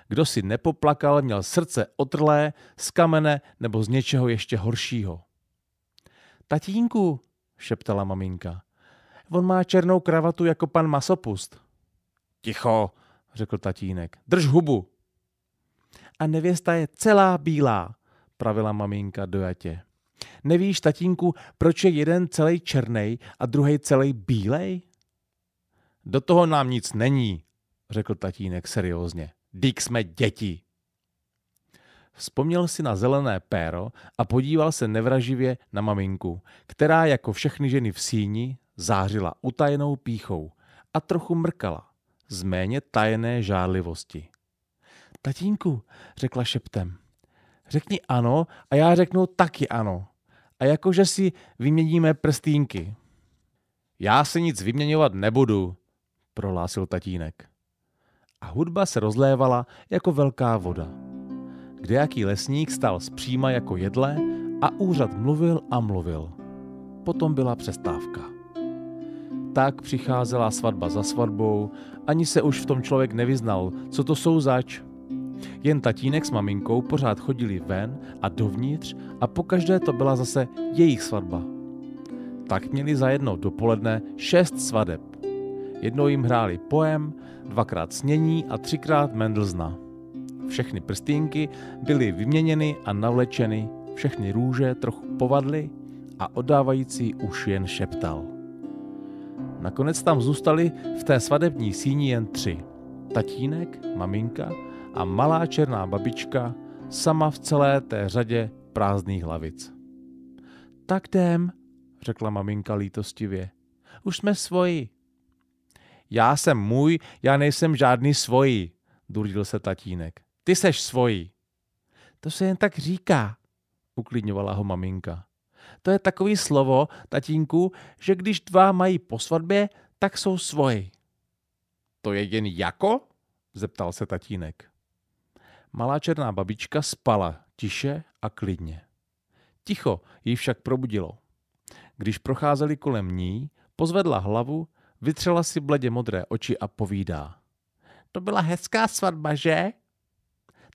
Kdo si nepoplakal, měl srdce otrlé, z kamene nebo z něčeho ještě horšího. Tatínku, šeptala maminka, on má černou kravatu jako pan masopust. Ticho, řekl tatínek, drž hubu. A nevěsta je celá bílá, pravila maminka dojatě. Nevíš, tatínku, proč je jeden celý černý a druhý celý bílej? Do toho nám nic není, řekl tatínek seriózně. Dík jsme děti. Vzpomněl si na zelené péro a podíval se nevraživě na maminku, která jako všechny ženy v síni zářila utajenou píchou a trochu mrkala z méně tajené žádlivosti. Tatínku, řekla šeptem, Řekni ano a já řeknu taky ano. A jakože si vyměníme prstýnky. Já se nic vyměňovat nebudu, prohlásil tatínek. A hudba se rozlévala jako velká voda. Kdejaký lesník stál zpříma jako jedle a úřad mluvil a mluvil. Potom byla přestávka. Tak přicházela svatba za svatbou, ani se už v tom člověk nevyznal, co to jsou zač. Jen tatínek s maminkou pořád chodili ven a dovnitř a pokaždé to byla zase jejich svatba. Tak měli za jedno dopoledne šest svadeb. Jednou jim hráli poem, dvakrát snění a třikrát Mendelzna. Všechny prstýnky byly vyměněny a navlečeny, všechny růže trochu povadly a odávající už jen šeptal. Nakonec tam zůstali v té svadební síni jen tři. Tatínek, maminka a malá černá babička sama v celé té řadě prázdných hlavic. Tak jdem, řekla maminka lítostivě. Už jsme svoji. Já jsem můj, já nejsem žádný svoji, durdil se tatínek. Ty seš svoji. To se jen tak říká, uklidňovala ho maminka. To je takový slovo, tatínku, že když dva mají po svatbě, tak jsou svoji. To je jen jako? zeptal se tatínek. Malá černá babička spala tiše a klidně. Ticho ji však probudilo. Když procházeli kolem ní, pozvedla hlavu, vytřela si bledě modré oči a povídá. To byla hezká svatba, že?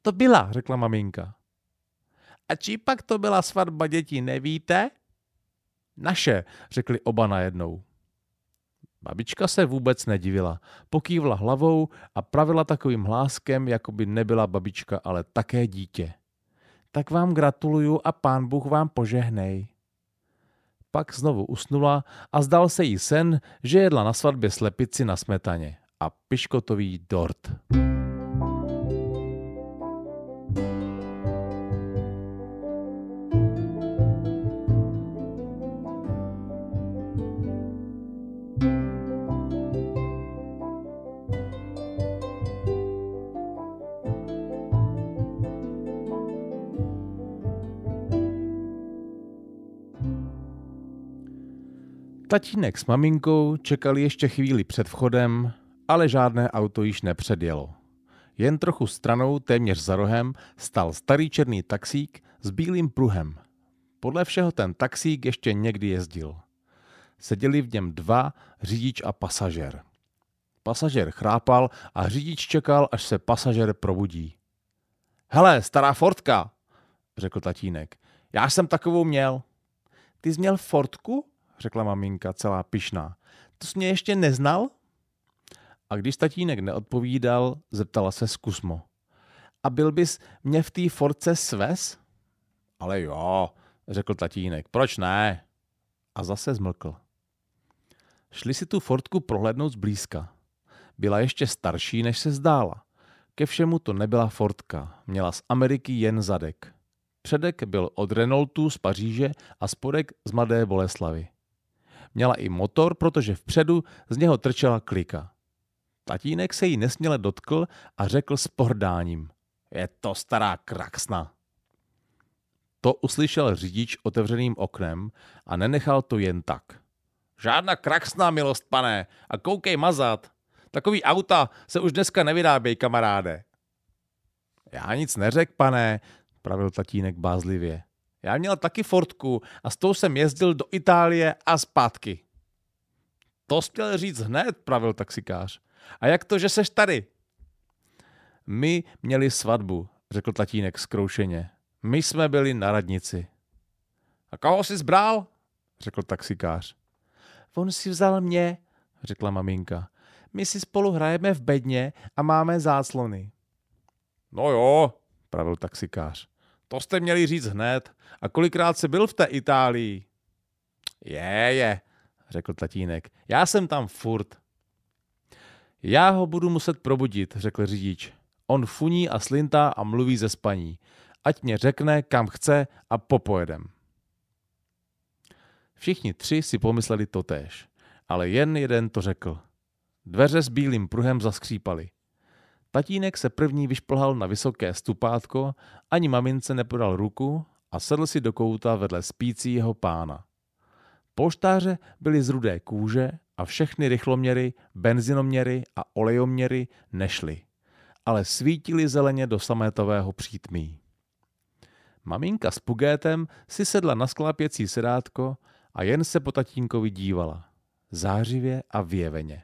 To byla, řekla maminka. A čí pak to byla svatba dětí, nevíte? Naše, řekli oba najednou. Babička se vůbec nedivila. Pokývla hlavou a pravila takovým hláskem, jako by nebyla babička, ale také dítě. Tak vám gratuluju a pán Bůh vám požehnej. Pak znovu usnula a zdal se jí sen, že jedla na svatbě slepici na smetaně a piškotový dort. Tatínek s maminkou čekali ještě chvíli před vchodem, ale žádné auto již nepředjelo. Jen trochu stranou, téměř za rohem, stal starý černý taxík s bílým pruhem. Podle všeho ten taxík ještě někdy jezdil. Seděli v něm dva, řidič a pasažér. Pasažér chrápal a řidič čekal, až se pasažér probudí. Hele, stará Fordka, řekl tatínek. Já jsem takovou měl. Ty jsi měl Fordku? řekla maminka, celá pišná. To jsi mě ještě neznal? A když tatínek neodpovídal, zeptala se zkusmo. A byl bys mě v té force sves? Ale jo, řekl tatínek, proč ne? A zase zmlkl. Šli si tu fortku prohlédnout zblízka. Byla ještě starší, než se zdála. Ke všemu to nebyla fortka, měla z Ameriky jen zadek. Předek byl od Renaultu z Paříže a spodek z Mladé Boleslavy. Měla i motor, protože vpředu z něho trčela klika. Tatínek se jí nesměle dotkl a řekl s pohrdáním. Je to stará kraksna. To uslyšel řidič otevřeným oknem a nenechal to jen tak. Žádná kraksná milost pane, a koukej mazat. Takový auta se už dneska nevyráběj, kamaráde. Já nic neřek, pane, pravil tatínek bázlivě. Já měl taky Fordku a s tou jsem jezdil do Itálie a zpátky. To jsi měl říct hned, pravil taxikář. A jak to, že seš tady? My měli svatbu, řekl tatínek zkroušeně. My jsme byli na radnici. A koho jsi zbral? řekl taxikář. On si vzal mě, řekla maminka. My si spolu hrajeme v bedně a máme záclony. No jo, pravil taxikář. To jste měli říct hned. A kolikrát jsi byl v té Itálii? Je, je, řekl tatínek. Já jsem tam furt. Já ho budu muset probudit, řekl řidič. On funí a slintá a mluví ze spaní. Ať mě řekne, kam chce a popojedem. Všichni tři si pomysleli totéž, ale jen jeden to řekl. Dveře s bílým pruhem zaskřípaly. Tatínek se první vyšplhal na vysoké stupátko, ani mamince nepodal ruku a sedl si do kouta vedle spícího pána. Polštáře byly z rudé kůže a všechny rychloměry, benzinoměry a olejoměry nešly, ale svítily zeleně do sametového přítmí. Maminka s pugétem si sedla na sklápěcí sedátko a jen se po tatínkovi dívala. Zářivě a věveně.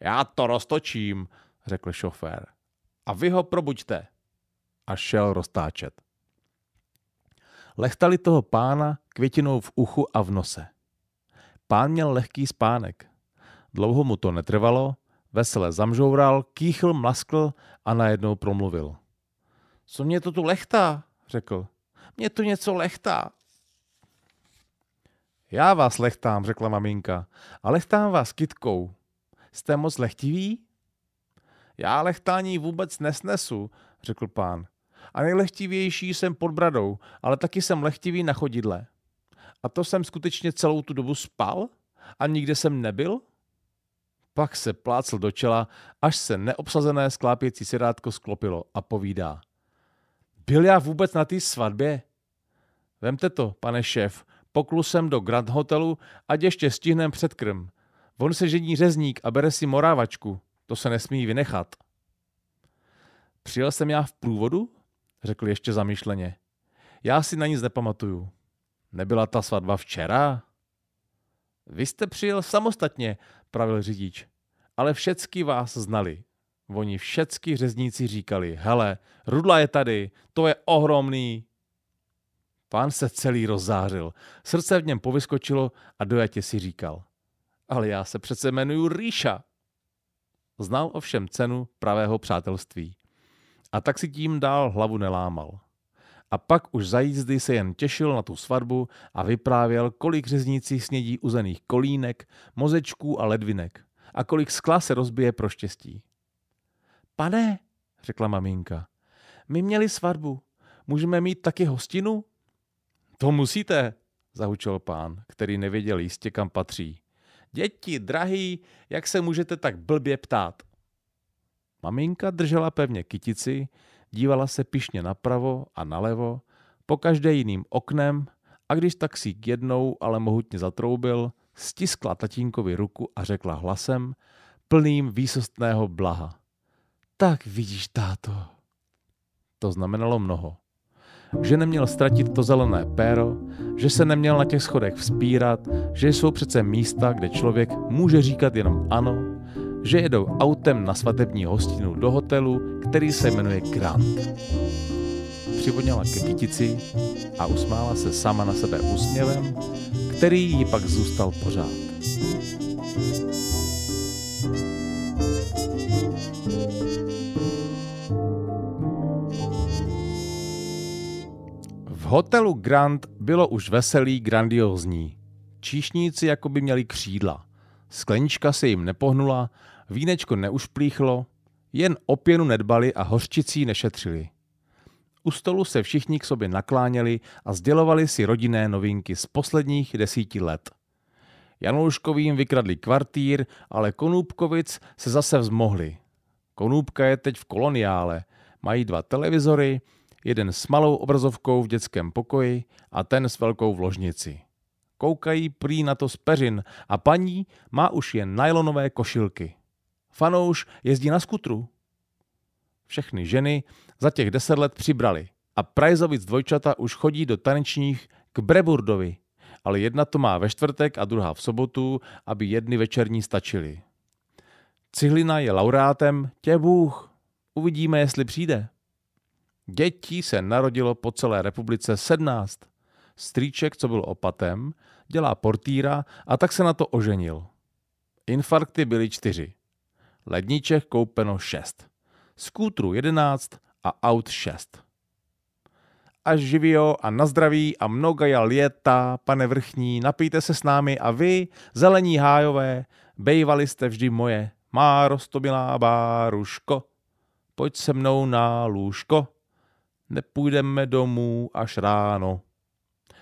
Já to roztočím, řekl šofér. A vy ho probuďte. A šel roztáčet. Lechtali toho pána květinou v uchu a v nose. Pán měl lehký spánek. Dlouho mu to netrvalo, vesele zamžoural, kýchl, mlaskl a najednou promluvil. Co mě to tu lechtá? řekl. Mě tu něco lechtá. Já vás lechtám, řekla maminka. A lechtám vás kytkou. Jste moc lechtiví? Já lechtání vůbec nesnesu, řekl pán. A nejlechtivější jsem pod bradou, ale taky jsem lechtivý na chodidle. A to jsem skutečně celou tu dobu spal? A nikde jsem nebyl? Pak se plácl do čela, až se neobsazené sklápěcí sedátko sklopilo a povídá. Byl já vůbec na té svatbě? Vemte to, pane šéf, poklusem do Grand Hotelu, ať ještě stihnem před krm. On se žení řezník a bere si morávačku. To se nesmí vynechat. Přijel jsem já v průvodu? Řekl ještě zamýšleně. Já si na nic nepamatuju. Nebyla ta svatba včera? Vy jste přijel samostatně, pravil řidič. Ale všecky vás znali. Oni všecky řezníci říkali, hele, Rudla je tady, to je ohromný. Pán se celý rozzářil, srdce v něm povyskočilo a dojatě si říkal. Ale já se přece jmenuju rýša. Znal ovšem cenu pravého přátelství. A tak si tím dál hlavu nelámal. A pak už za jízdy se jen těšil na tu svatbu a vyprávěl, kolik řeznící snědí uzených kolínek, mozečků a ledvinek a kolik skla se rozbije pro štěstí. Pane, řekla maminka, my měli svatbu. Můžeme mít taky hostinu? To musíte, zahučel pán, který nevěděl jistě, kam patří. Děti, drahý, jak se můžete tak blbě ptát? Maminka držela pevně kytici, dívala se pišně napravo a nalevo, po každé jiným oknem a když taxík jednou ale mohutně zatroubil, stiskla tatínkovi ruku a řekla hlasem, plným výsostného blaha. Tak vidíš, táto. To znamenalo mnoho že neměl ztratit to zelené péro, že se neměl na těch schodech vzpírat, že jsou přece místa, kde člověk může říkat jenom ano, že jedou autem na svatební hostinu do hotelu, který se jmenuje Grand. Přivodněla ke kytici a usmála se sama na sebe úsměvem, který ji pak zůstal pořád. hotelu Grand bylo už veselý grandiozní. Číšníci jako by měli křídla. Sklenička se jim nepohnula, vínečko neušplíchlo, jen opěnu nedbali a hořčicí nešetřili. U stolu se všichni k sobě nakláněli a sdělovali si rodinné novinky z posledních desíti let. Janouškovým vykradli kvartír, ale Konůbkovic se zase vzmohli. Konůbka je teď v koloniále, mají dva televizory, jeden s malou obrazovkou v dětském pokoji a ten s velkou v ložnici. Koukají prý na to z peřin a paní má už jen nylonové košilky. Fanouš jezdí na skutru. Všechny ženy za těch deset let přibrali a Prajzovic dvojčata už chodí do tanečních k Breburdovi, ale jedna to má ve čtvrtek a druhá v sobotu, aby jedny večerní stačily. Cihlina je laureátem Tě Bůh. Uvidíme, jestli přijde. Dětí se narodilo po celé republice 17. Strýček, co byl opatem, dělá portýra a tak se na to oženil. Infarkty byly čtyři. Ledniček koupeno šest. Skútru jedenáct a aut šest. Až živio a na zdraví a mnoga mnogaja lieta, pane vrchní, napijte se s námi a vy, zelení hájové, bejvali jste vždy moje, má rostomilá báruško, pojď se mnou na lůžko nepůjdeme domů až ráno.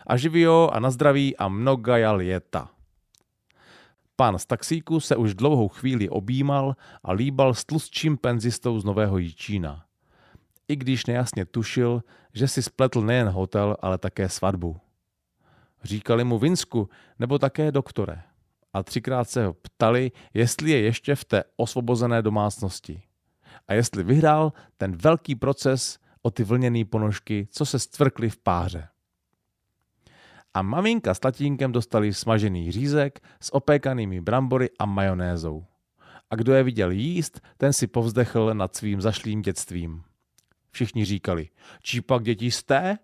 A živio a na zdraví a mnoga jeta. Pán z taxíku se už dlouhou chvíli objímal a líbal s tlustším penzistou z Nového Jičína. I když nejasně tušil, že si spletl nejen hotel, ale také svatbu. Říkali mu Vinsku nebo také doktore. A třikrát se ho ptali, jestli je ještě v té osvobozené domácnosti. A jestli vyhrál ten velký proces o ty vlněné ponožky, co se stvrkly v páře. A maminka s tatínkem dostali smažený řízek s opékanými brambory a majonézou. A kdo je viděl jíst, ten si povzdechl nad svým zašlým dětstvím. Všichni říkali, pak děti jste?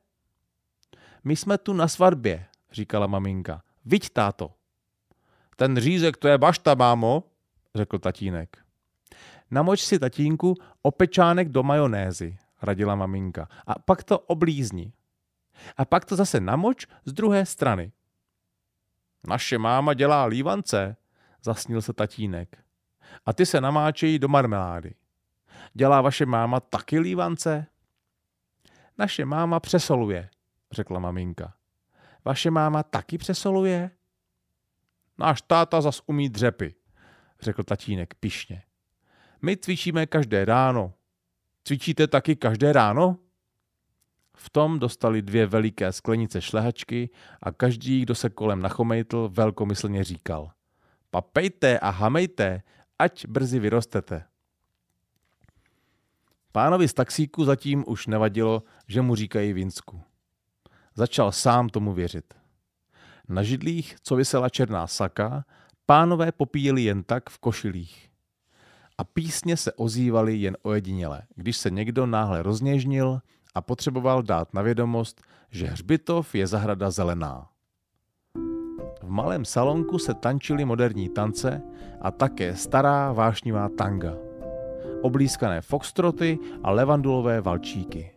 My jsme tu na svatbě, říkala maminka. Viď, táto. Ten řízek to je bašta, mámo, řekl tatínek. Namoč si tatínku opečánek do majonézy, radila maminka. A pak to oblízni. A pak to zase namoč z druhé strany. Naše máma dělá lívance, zasnil se tatínek. A ty se namáčejí do marmelády. Dělá vaše máma taky lívance? Naše máma přesoluje, řekla maminka. Vaše máma taky přesoluje? Náš táta zas umí dřepy, řekl tatínek pišně. My cvičíme každé ráno, Cvičíte taky každé ráno? V tom dostali dvě veliké sklenice šlehačky a každý, kdo se kolem nachomejtl, velkomyslně říkal. Papejte a hamejte, ať brzy vyrostete. Pánovi z taxíku zatím už nevadilo, že mu říkají Vinsku. Začal sám tomu věřit. Na židlích, co vysela černá saka, pánové popíjeli jen tak v košilích a písně se ozývaly jen ojediněle, když se někdo náhle rozněžnil a potřeboval dát na vědomost, že hřbitov je zahrada zelená. V malém salonku se tančily moderní tance a také stará vášnivá tanga. Oblízkané foxtroty a levandulové valčíky.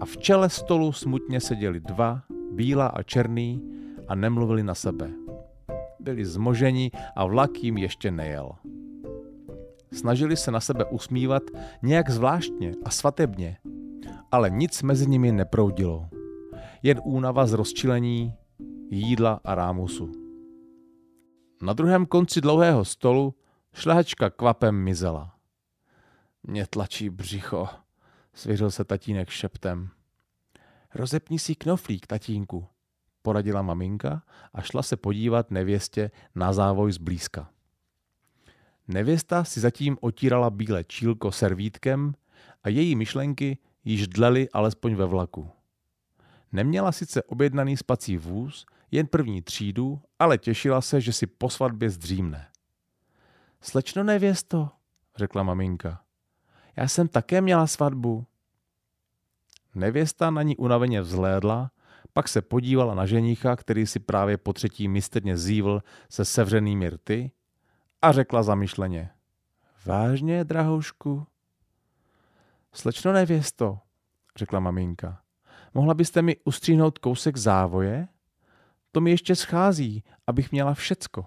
A v čele stolu smutně seděli dva, bílá a černý, a nemluvili na sebe. Byli zmoženi a vlak jim ještě nejel snažili se na sebe usmívat nějak zvláštně a svatebně, ale nic mezi nimi neproudilo. Jen únava z rozčilení, jídla a rámusu. Na druhém konci dlouhého stolu šlehačka kvapem mizela. Mě tlačí břicho, svěřil se tatínek šeptem. Rozepni si knoflík, tatínku, poradila maminka a šla se podívat nevěstě na závoj zblízka. Nevěsta si zatím otírala bílé čílko servítkem a její myšlenky již dlely alespoň ve vlaku. Neměla sice objednaný spací vůz, jen první třídu, ale těšila se, že si po svatbě zdřímne. Slečno nevěsto, řekla maminka. Já jsem také měla svatbu. Nevěsta na ní unaveně vzlédla, pak se podívala na ženicha, který si právě po třetí mistrně zývl se sevřenými rty a řekla zamyšleně. Vážně, drahoušku? Slečno nevěsto, řekla maminka, mohla byste mi ustříhnout kousek závoje? To mi ještě schází, abych měla všecko.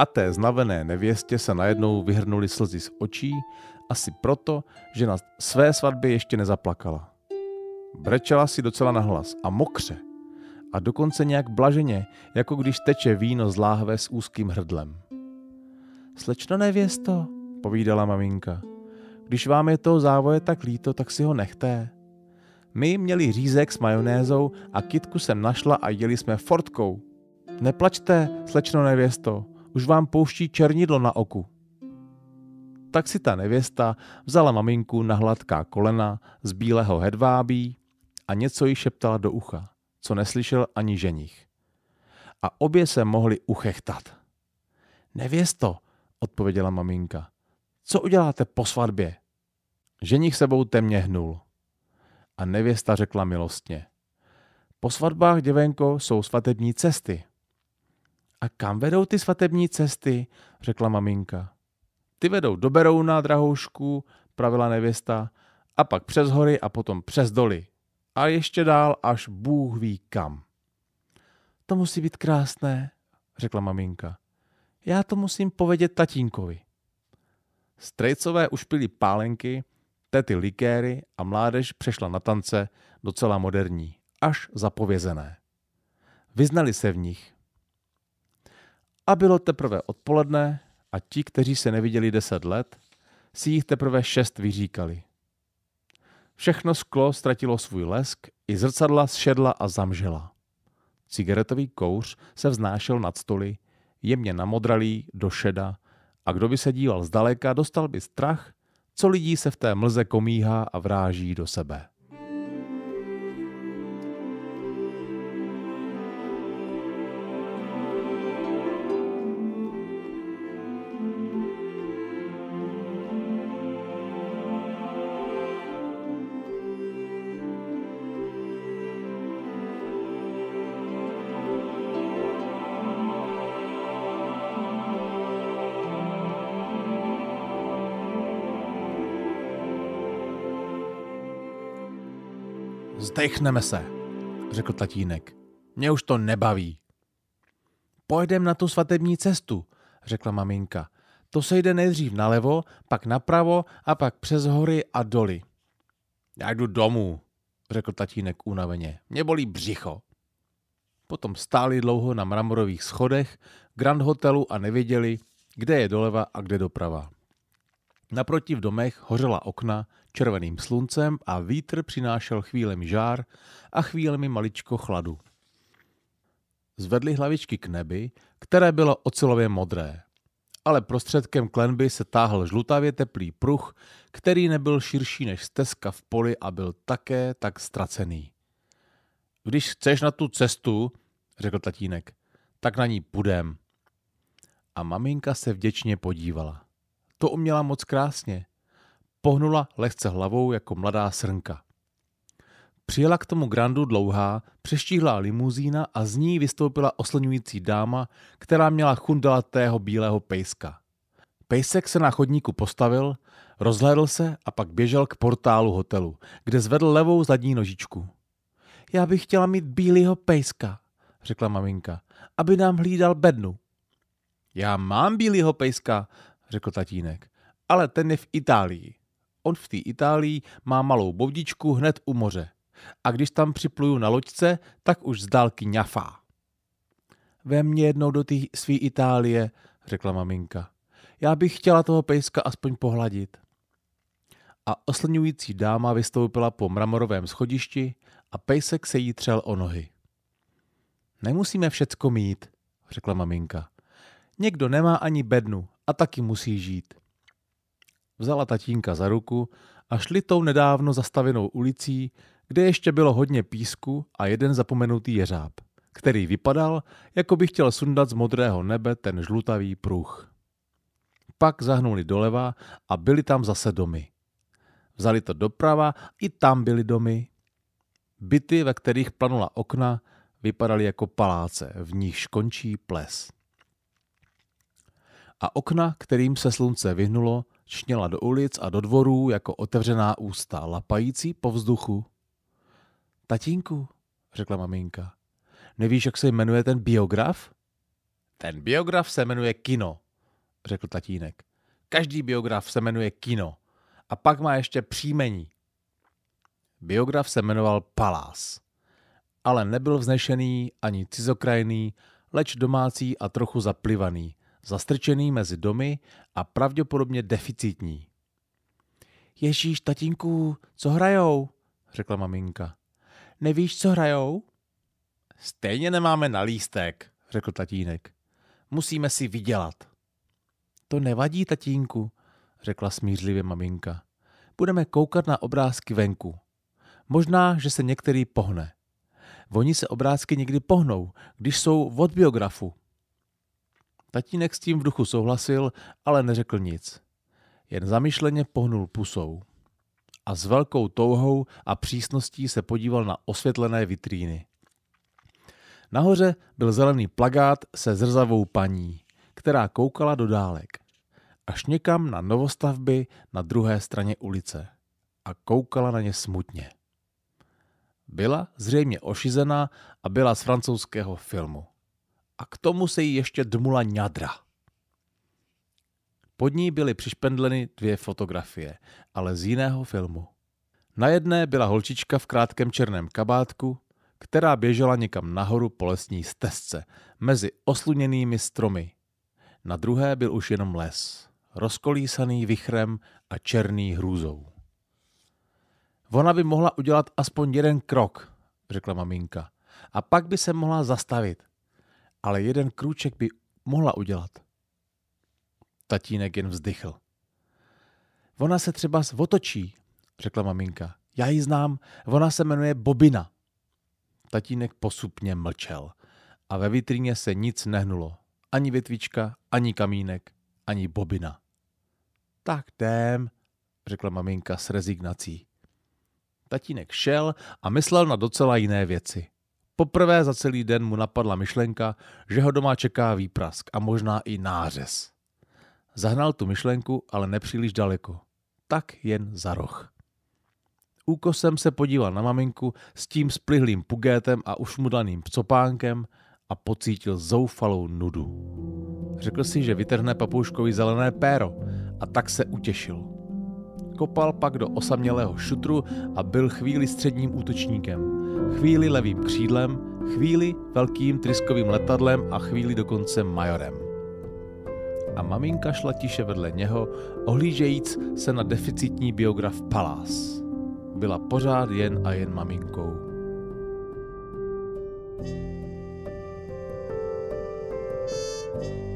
A té znavené nevěstě se najednou vyhrnuly slzy z očí, asi proto, že na své svatbě ještě nezaplakala. Brečela si docela nahlas a mokře – a dokonce nějak blaženě, jako když teče víno z láhve s úzkým hrdlem. Slečno nevěsto, povídala maminka, když vám je toho závoje tak líto, tak si ho nechte. My měli řízek s majonézou a kitku jsem našla a jeli jsme fortkou. Neplačte, slečno nevěsto, už vám pouští černidlo na oku. Tak si ta nevěsta vzala maminku na hladká kolena z bílého hedvábí a něco jí šeptala do ucha co neslyšel ani ženich. A obě se mohly uchechtat. Nevěsto, odpověděla maminka, co uděláte po svatbě? Ženich sebou temně hnul. A nevěsta řekla milostně. Po svatbách, děvenko, jsou svatební cesty. A kam vedou ty svatební cesty? řekla maminka. Ty vedou do Berouna, drahoušku, pravila nevěsta, a pak přes hory a potom přes doly a ještě dál až Bůh ví kam. To musí být krásné, řekla maminka. Já to musím povědět tatínkovi. Strejcové ušpili pálenky, tety likéry a mládež přešla na tance docela moderní, až zapovězené. Vyznali se v nich. A bylo teprve odpoledne a ti, kteří se neviděli deset let, si jich teprve šest vyříkali. Všechno sklo ztratilo svůj lesk, i zrcadla šedla a zamžela. Cigaretový kouř se vznášel nad stoly, jemně namodralý do šeda, a kdo by se díval zdaleka, dostal by strach, co lidí se v té mlze komíhá a vráží do sebe. Stejchneme se, řekl tatínek. Mě už to nebaví. Pojedem na tu svatební cestu, řekla maminka. To se jde nejdřív nalevo, pak napravo a pak přes hory a doly. Já jdu domů, řekl tatínek unaveně. Mě bolí břicho. Potom stáli dlouho na mramorových schodech Grand Hotelu a nevěděli, kde je doleva a kde doprava. Naproti v domech hořela okna červeným sluncem a vítr přinášel chvílemi žár a chvílemi maličko chladu. Zvedli hlavičky k nebi, které bylo ocelově modré. Ale prostředkem klenby se táhl žlutavě teplý pruh, který nebyl širší než stezka v poli a byl také tak ztracený. Když chceš na tu cestu, řekl tatínek, tak na ní půjdem. A maminka se vděčně podívala. To uměla moc krásně. Pohnula lehce hlavou jako mladá srnka. Přijela k tomu grandu dlouhá, přeštíhlá limuzína a z ní vystoupila oslňující dáma, která měla chundelatého bílého pejska. Pejsek se na chodníku postavil, rozhlédl se a pak běžel k portálu hotelu, kde zvedl levou zadní nožičku. Já bych chtěla mít bílého pejska, řekla maminka, aby nám hlídal bednu. Já mám bílého pejska, řekl tatínek. Ale ten je v Itálii. On v té Itálii má malou bovdičku hned u moře. A když tam připluju na loďce, tak už z dálky ňafá. Ve mě jednou do té svý Itálie, řekla maminka. Já bych chtěla toho pejska aspoň pohladit. A oslňující dáma vystoupila po mramorovém schodišti a pejsek se jí třel o nohy. Nemusíme všecko mít, řekla maminka. Někdo nemá ani bednu a taky musí žít. Vzala tatínka za ruku a šli tou nedávno zastavenou ulicí, kde ještě bylo hodně písku a jeden zapomenutý jeřáb, který vypadal, jako by chtěl sundat z modrého nebe ten žlutavý pruh. Pak zahnuli doleva a byly tam zase domy. Vzali to doprava, i tam byly domy. Byty, ve kterých planula okna, vypadaly jako paláce, v nichž končí ples a okna, kterým se slunce vyhnulo, čněla do ulic a do dvorů jako otevřená ústa, lapající po vzduchu. Tatínku, řekla maminka, nevíš, jak se jmenuje ten biograf? Ten biograf se jmenuje kino, řekl tatínek. Každý biograf se jmenuje kino a pak má ještě příjmení. Biograf se jmenoval Palás, ale nebyl vznešený ani cizokrajný, leč domácí a trochu zaplivaný, zastrčený mezi domy a pravděpodobně deficitní. Ježíš, tatínku, co hrajou? řekla maminka. Nevíš, co hrajou? Stejně nemáme na lístek, řekl tatínek. Musíme si vydělat. To nevadí, tatínku, řekla smířlivě maminka. Budeme koukat na obrázky venku. Možná, že se některý pohne. Oni se obrázky někdy pohnou, když jsou od biografu, Tatínek s tím v duchu souhlasil, ale neřekl nic. Jen zamyšleně pohnul pusou. A s velkou touhou a přísností se podíval na osvětlené vitríny. Nahoře byl zelený plagát se zrzavou paní, která koukala do dálek. Až někam na novostavby na druhé straně ulice. A koukala na ně smutně. Byla zřejmě ošizená a byla z francouzského filmu a k tomu se jí ještě dmula ňadra. Pod ní byly přišpendleny dvě fotografie, ale z jiného filmu. Na jedné byla holčička v krátkém černém kabátku, která běžela někam nahoru po lesní stezce, mezi osluněnými stromy. Na druhé byl už jenom les, rozkolísaný vichrem a černý hrůzou. Ona by mohla udělat aspoň jeden krok, řekla maminka, a pak by se mohla zastavit ale jeden krůček by mohla udělat. Tatínek jen vzdychl. Ona se třeba otočí, řekla maminka. Já ji znám, ona se jmenuje Bobina. Tatínek posupně mlčel a ve vitríně se nic nehnulo. Ani větvička, ani kamínek, ani Bobina. Tak jdem, řekla maminka s rezignací. Tatínek šel a myslel na docela jiné věci. Poprvé za celý den mu napadla myšlenka, že ho doma čeká výprask a možná i nářez. Zahnal tu myšlenku, ale nepříliš daleko. Tak jen za roh. Úkosem se podíval na maminku s tím splihlým pugétem a ušmudlaným copánkem a pocítil zoufalou nudu. Řekl si, že vytrhne papouškovi zelené péro a tak se utěšil. Kopal pak do osamělého šutru a byl chvíli středním útočníkem – chvíli levým křídlem, chvíli velkým tryskovým letadlem a chvíli dokonce majorem. A maminka šla tiše vedle něho, ohlížejíc se na deficitní biograf Palás. Byla pořád jen a jen maminkou. thank you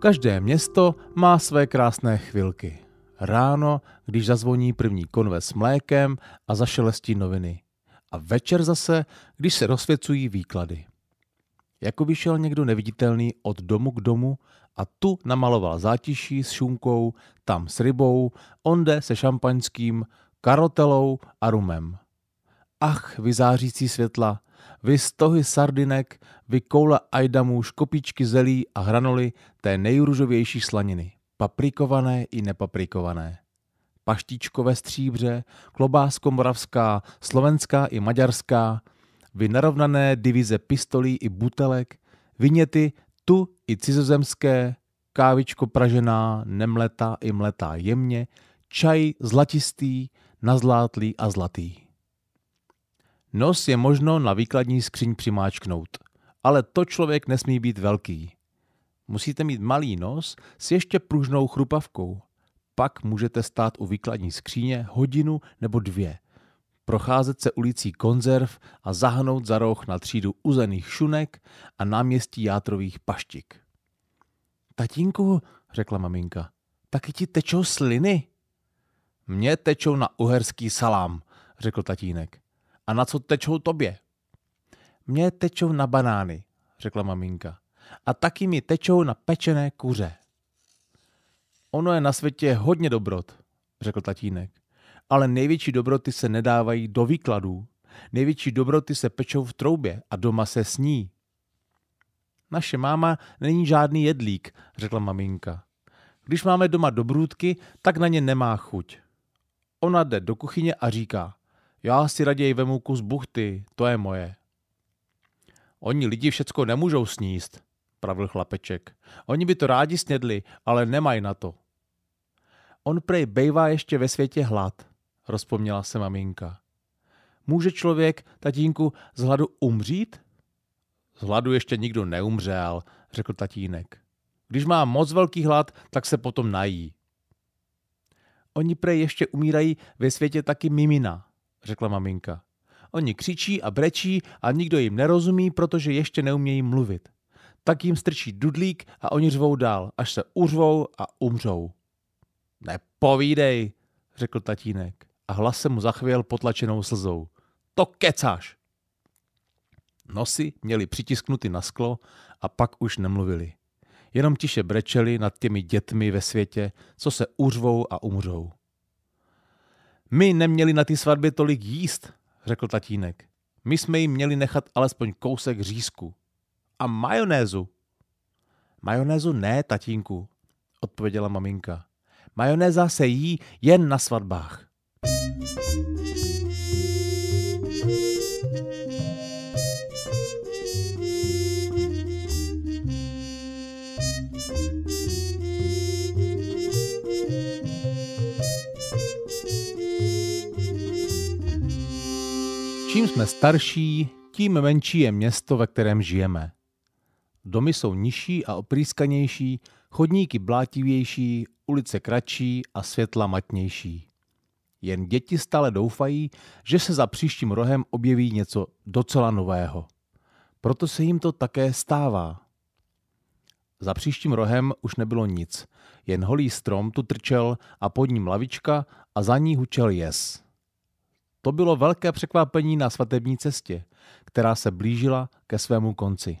Každé město má své krásné chvilky. Ráno, když zazvoní první konve s mlékem a zašelestí noviny. A večer zase, když se rozsvěcují výklady. Jako by šel někdo neviditelný od domu k domu a tu namaloval zátiší s šunkou, tam s rybou, onde se šampaňským, karotelou a rumem. Ach, zářící světla, vy stohy sardinek, vykoula ajdamů škopičky zelí a hranoly té nejružovější slaniny, paprikované i nepaprikované. Paštičkové stříbře, klobásko moravská, slovenská i maďarská, vy narovnané divize pistolí i butelek, vyněty tu i cizozemské, kávičko pražená, nemletá i mletá jemně, čaj zlatistý, nazlátlý a zlatý. Nos je možno na výkladní skříň přimáčknout – ale to člověk nesmí být velký. Musíte mít malý nos s ještě pružnou chrupavkou. Pak můžete stát u výkladní skříně hodinu nebo dvě. Procházet se ulicí konzerv a zahnout za roh na třídu uzených šunek a náměstí játrových paštik. Tatínku, řekla maminka, taky ti tečou sliny. Mně tečou na uherský salám, řekl tatínek. A na co tečou tobě? Mně tečou na banány, řekla maminka. A taky mi tečou na pečené kuře. Ono je na světě hodně dobrot, řekl tatínek. Ale největší dobroty se nedávají do výkladů. Největší dobroty se pečou v troubě a doma se sní. Naše máma není žádný jedlík, řekla maminka. Když máme doma dobrůdky, tak na ně nemá chuť. Ona jde do kuchyně a říká, já si raději vemu kus buchty, to je moje. Oni lidi všecko nemůžou sníst, pravil chlapeček. Oni by to rádi snědli, ale nemají na to. On prej bejvá ještě ve světě hlad, rozpomněla se maminka. Může člověk, tatínku, z hladu umřít? Z hladu ještě nikdo neumřel, řekl tatínek. Když má moc velký hlad, tak se potom nají. Oni prej ještě umírají ve světě taky mimina, řekla maminka. Oni křičí a brečí a nikdo jim nerozumí, protože ještě neumějí mluvit. Tak jim strčí dudlík a oni řvou dál, až se uřvou a umřou. Nepovídej, řekl tatínek a hlas se mu zachvěl potlačenou slzou. To kecáš! Nosy měli přitisknuty na sklo a pak už nemluvili. Jenom tiše brečeli nad těmi dětmi ve světě, co se uřvou a umřou. My neměli na ty svatby tolik jíst, řekl tatínek. My jsme jim měli nechat alespoň kousek řízku. A majonézu. Majonézu ne, tatínku, odpověděla maminka. Majonéza se jí jen na svatbách. thank you Čím jsme starší, tím menší je město, ve kterém žijeme. Domy jsou nižší a oprýskanější, chodníky blátivější, ulice kratší a světla matnější. Jen děti stále doufají, že se za příštím rohem objeví něco docela nového. Proto se jim to také stává. Za příštím rohem už nebylo nic, jen holý strom tu trčel a pod ním lavička a za ní hučel Yes. To bylo velké překvapení na svatební cestě, která se blížila ke svému konci.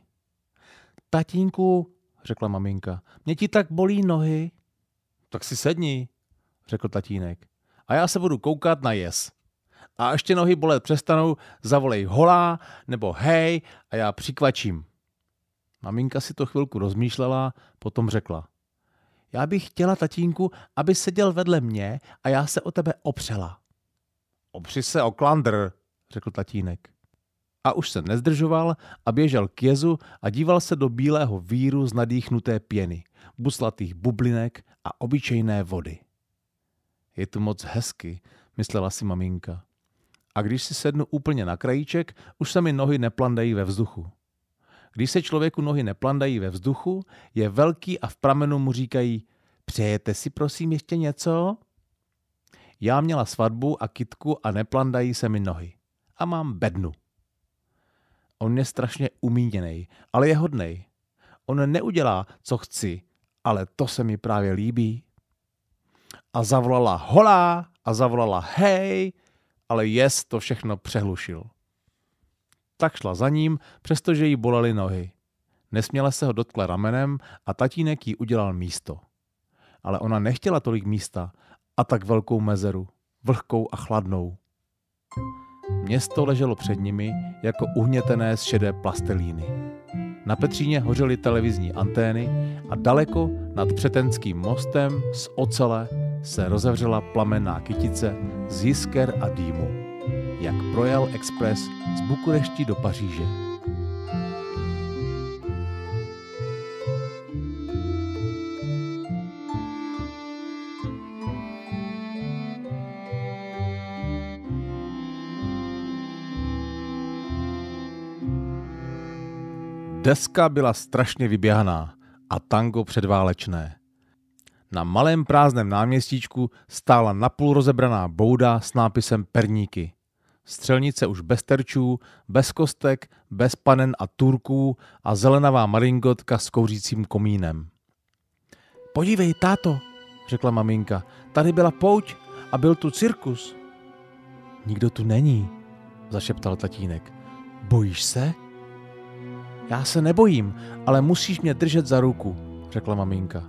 Tatínku, řekla maminka, mě ti tak bolí nohy. Tak si sedni, řekl tatínek. A já se budu koukat na jes. A až tě nohy bolet přestanou, zavolej holá nebo hej a já přikvačím. Maminka si to chvilku rozmýšlela, potom řekla. Já bych chtěla, tatínku, aby seděl vedle mě a já se o tebe opřela. Opři se o klandr, řekl tatínek. A už se nezdržoval a běžel k jezu a díval se do bílého víru z nadýchnuté pěny, buslatých bublinek a obyčejné vody. Je tu moc hezky, myslela si maminka. A když si sednu úplně na krajíček, už se mi nohy neplandají ve vzduchu. Když se člověku nohy neplandají ve vzduchu, je velký a v pramenu mu říkají, přejete si prosím ještě něco? Já měla svatbu a kitku a neplandají se mi nohy. A mám bednu. On je strašně umíněný, ale je hodnej. On neudělá, co chci, ale to se mi právě líbí. A zavolala holá a zavolala hej, ale jest to všechno přehlušil. Tak šla za ním, přestože jí bolely nohy. Nesměla se ho dotkla ramenem a tatínek jí udělal místo. Ale ona nechtěla tolik místa, a tak velkou mezeru, vlhkou a chladnou. Město leželo před nimi jako uhnětené z šedé plastelíny. Na Petříně hořely televizní antény a daleko nad Přetenským mostem z ocele se rozevřela plamenná kytice z jisker a dýmu, jak projel expres z Bukurešti do Paříže. Deska byla strašně vyběhaná a tango předválečné. Na malém prázdném náměstíčku stála napůl rozebraná bouda s nápisem Perníky. Střelnice už bez terčů, bez kostek, bez panen a turků a zelenavá maringotka s kouřícím komínem. Podívej, táto, řekla maminka, tady byla pouť a byl tu cirkus. Nikdo tu není, zašeptal tatínek. Bojíš se? Já se nebojím, ale musíš mě držet za ruku, řekla maminka.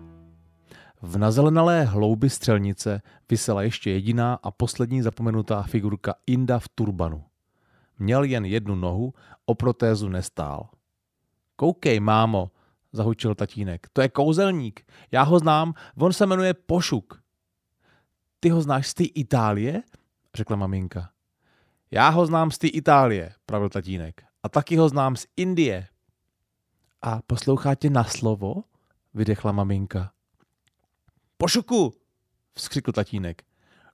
V nazelenalé hloubi střelnice vysela ještě jediná a poslední zapomenutá figurka Inda v turbanu. Měl jen jednu nohu, o protézu nestál. Koukej, mámo, zahučil tatínek, to je kouzelník, já ho znám, on se jmenuje Pošuk. Ty ho znáš z té Itálie? řekla maminka. Já ho znám z té Itálie, pravil tatínek. A taky ho znám z Indie, a poslouchá tě na slovo, vydechla maminka. Pošuku, vzkřikl tatínek,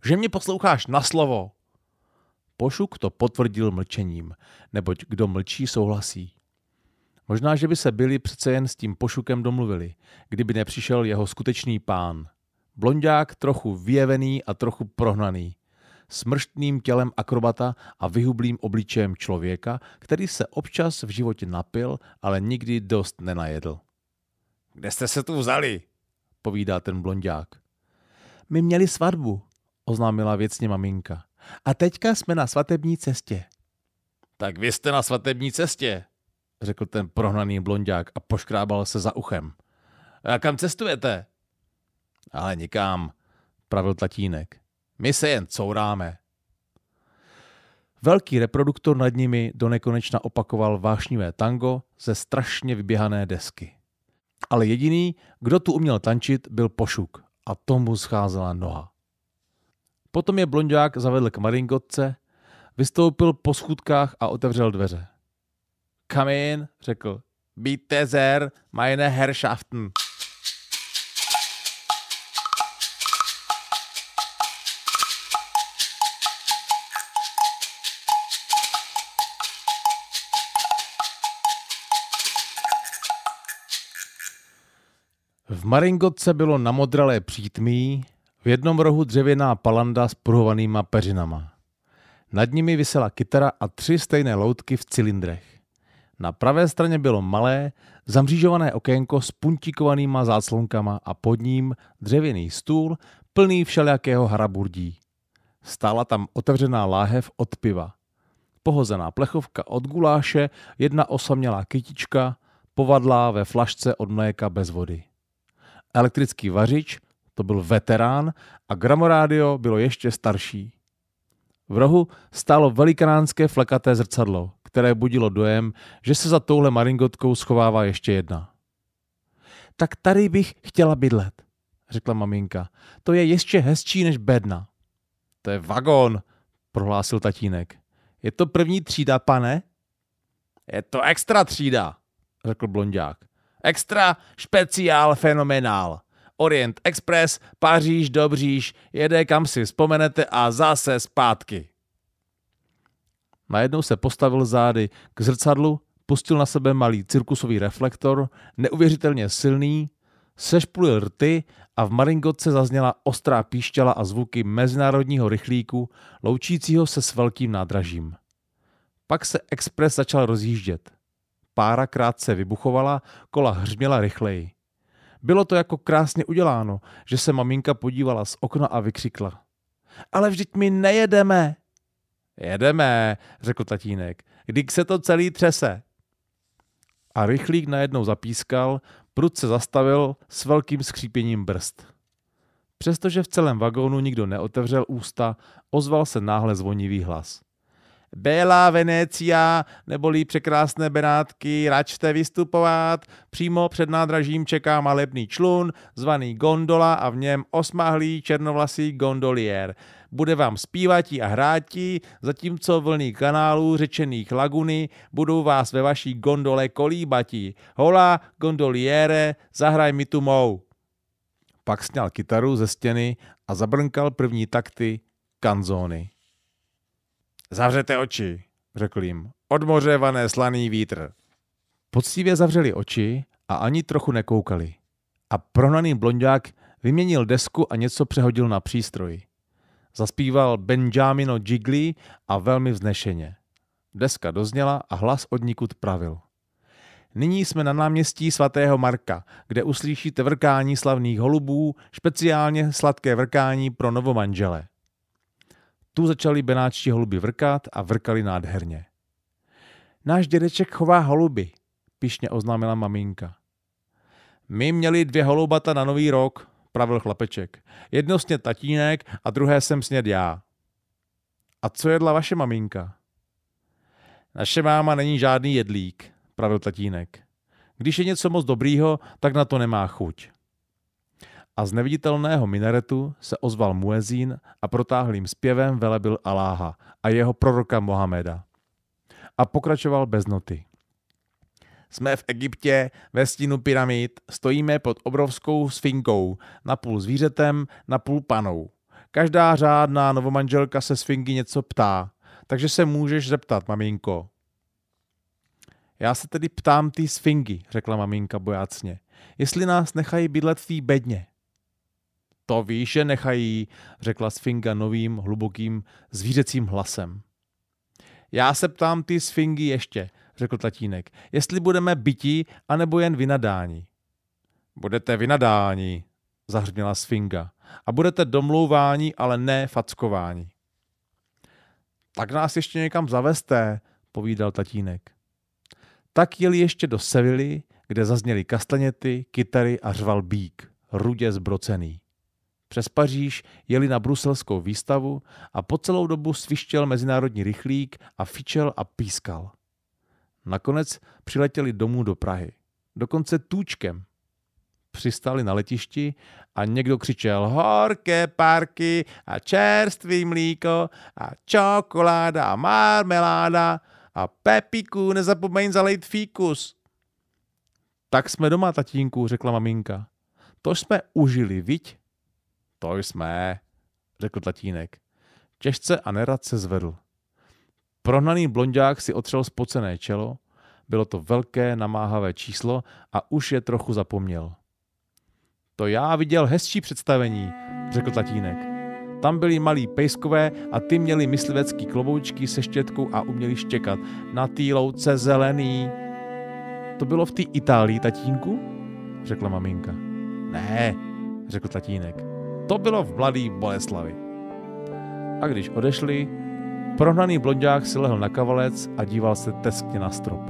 že mě posloucháš na slovo. Pošuk to potvrdil mlčením, neboť kdo mlčí, souhlasí. Možná, že by se byli přece jen s tím pošukem domluvili, kdyby nepřišel jeho skutečný pán. Blondák trochu vyjevený a trochu prohnaný smrštným tělem akrobata a vyhublým obličejem člověka, který se občas v životě napil, ale nikdy dost nenajedl. Kde jste se tu vzali? povídá ten blondák. My měli svatbu, oznámila věcně maminka. A teďka jsme na svatební cestě. Tak vy jste na svatební cestě, řekl ten prohnaný blondák a poškrábal se za uchem. A kam cestujete? Ale nikam, pravil tatínek. My se jen couráme. Velký reproduktor nad nimi do nekonečna opakoval vášnivé tango ze strašně vyběhané desky. Ale jediný, kdo tu uměl tančit, byl Pošuk a tomu scházela noha. Potom je blondák zavedl k maringotce, vystoupil po schůdkách a otevřel dveře. Come in, řekl. Bitte sehr, meine Herrschaften. V Maringotce bylo namodralé přítmí, v jednom rohu dřevěná palanda s pruhovanýma peřinama. Nad nimi visela kytara a tři stejné loutky v cylindrech. Na pravé straně bylo malé, zamřížované okénko s puntíkovanýma záclonkama a pod ním dřevěný stůl plný všelijakého haraburdí. Stála tam otevřená láhev od piva. Pohozená plechovka od guláše, jedna osamělá kytička, povadlá ve flašce od mléka bez vody elektrický vařič, to byl veterán a gramorádio bylo ještě starší. V rohu stálo velikánské flekaté zrcadlo, které budilo dojem, že se za touhle maringotkou schovává ještě jedna. Tak tady bych chtěla bydlet, řekla maminka. To je ještě hezčí než bedna. To je vagón, prohlásil tatínek. Je to první třída, pane? Je to extra třída, řekl blondák. Extra, špeciál, fenomenál. Orient Express, Paříž, Dobříž, jede kam si vzpomenete a zase zpátky. Najednou se postavil zády k zrcadlu, pustil na sebe malý cirkusový reflektor, neuvěřitelně silný, sešplul rty a v maringotce zazněla ostrá píšťala a zvuky mezinárodního rychlíku, loučícího se s velkým nádražím. Pak se Express začal rozjíždět. Pára krátce vybuchovala, kola hřměla rychleji. Bylo to jako krásně uděláno, že se maminka podívala z okna a vykřikla. Ale vždyť my nejedeme. Jedeme, řekl tatínek, když se to celý třese. A rychlík najednou zapískal, prud se zastavil s velkým skřípěním brzd. Přestože v celém vagónu nikdo neotevřel ústa, ozval se náhle zvonivý hlas. Bela Venecia, neboli překrásné Benátky, račte vystupovat. Přímo před nádražím čeká malebný člun, zvaný gondola a v něm osmahlý černovlasý gondolier Bude vám zpívatí a hráti, zatímco vlny kanálů řečených laguny budou vás ve vaší gondole kolíbatí. Hola, gondoliere zahraj mi tu mou. Pak sněl kytaru ze stěny a zabrnkal první takty kanzóny. Zavřete oči, řekl jim. Od moře vané slaný vítr. Poctivě zavřeli oči a ani trochu nekoukali. A prohnaný blondák vyměnil desku a něco přehodil na přístroj. Zaspíval Benjamino Jiggly a velmi vznešeně. Deska dozněla a hlas od nikud pravil. Nyní jsme na náměstí svatého Marka, kde uslyšíte vrkání slavných holubů, speciálně sladké vrkání pro novomanžele. Tu začali benáčtí holuby vrkat a vrkali nádherně. Náš dědeček chová holuby, pišně oznámila maminka. My měli dvě holubata na nový rok, pravil chlapeček. Jedno sněd tatínek a druhé jsem sněd já. A co jedla vaše maminka? Naše máma není žádný jedlík, pravil tatínek. Když je něco moc dobrýho, tak na to nemá chuť a z neviditelného minaretu se ozval muezín a protáhlým zpěvem velebil Aláha a jeho proroka Mohameda. A pokračoval bez noty. Jsme v Egyptě, ve stínu pyramid, stojíme pod obrovskou sfinkou, napůl zvířetem, napůl panou. Každá řádná novomanželka se sfinky něco ptá, takže se můžeš zeptat, maminko. Já se tedy ptám ty sfinky, řekla maminka bojácně, jestli nás nechají bydlet v té bedně. To víš, že nechají, řekla Sfinga novým, hlubokým, zvířecím hlasem. Já se ptám ty Sfingy ještě, řekl tatínek, jestli budeme bytí, anebo jen vynadáni. Budete vynadáni, zahřměla Sfinga. A budete domlouvání, ale ne fackování. Tak nás ještě někam zavesté, povídal tatínek. Tak jeli ještě do Sevily, kde zazněly kastaněty, kytary a řval bík, rudě zbrocený přes Paříž, jeli na bruselskou výstavu a po celou dobu svištěl mezinárodní rychlík a fičel a pískal. Nakonec přiletěli domů do Prahy. Dokonce tůčkem. Přistali na letišti a někdo křičel horké parky a čerstvý mlíko a čokoláda a marmeláda a Pepiku, nezapomeň zalejt fíkus. Tak jsme doma, tatínku, řekla maminka. To jsme užili, viď? To jsme, řekl tatínek. Těžce a nerad se zvedl. Prohnaný blondák si otřel spocené čelo, bylo to velké, namáhavé číslo a už je trochu zapomněl. To já viděl hezčí představení, řekl Tatínek. Tam byli malí pejskové a ty měli myslivecký kloboučky se štětkou a uměli štěkat. Na tý louce zelený. To bylo v té Itálii, tatínku? Řekla maminka. Ne, řekl tatínek. To bylo v Mladý Boleslavi. A když odešli, prohnaný blondák si lehl na kavalec a díval se teskně na strop.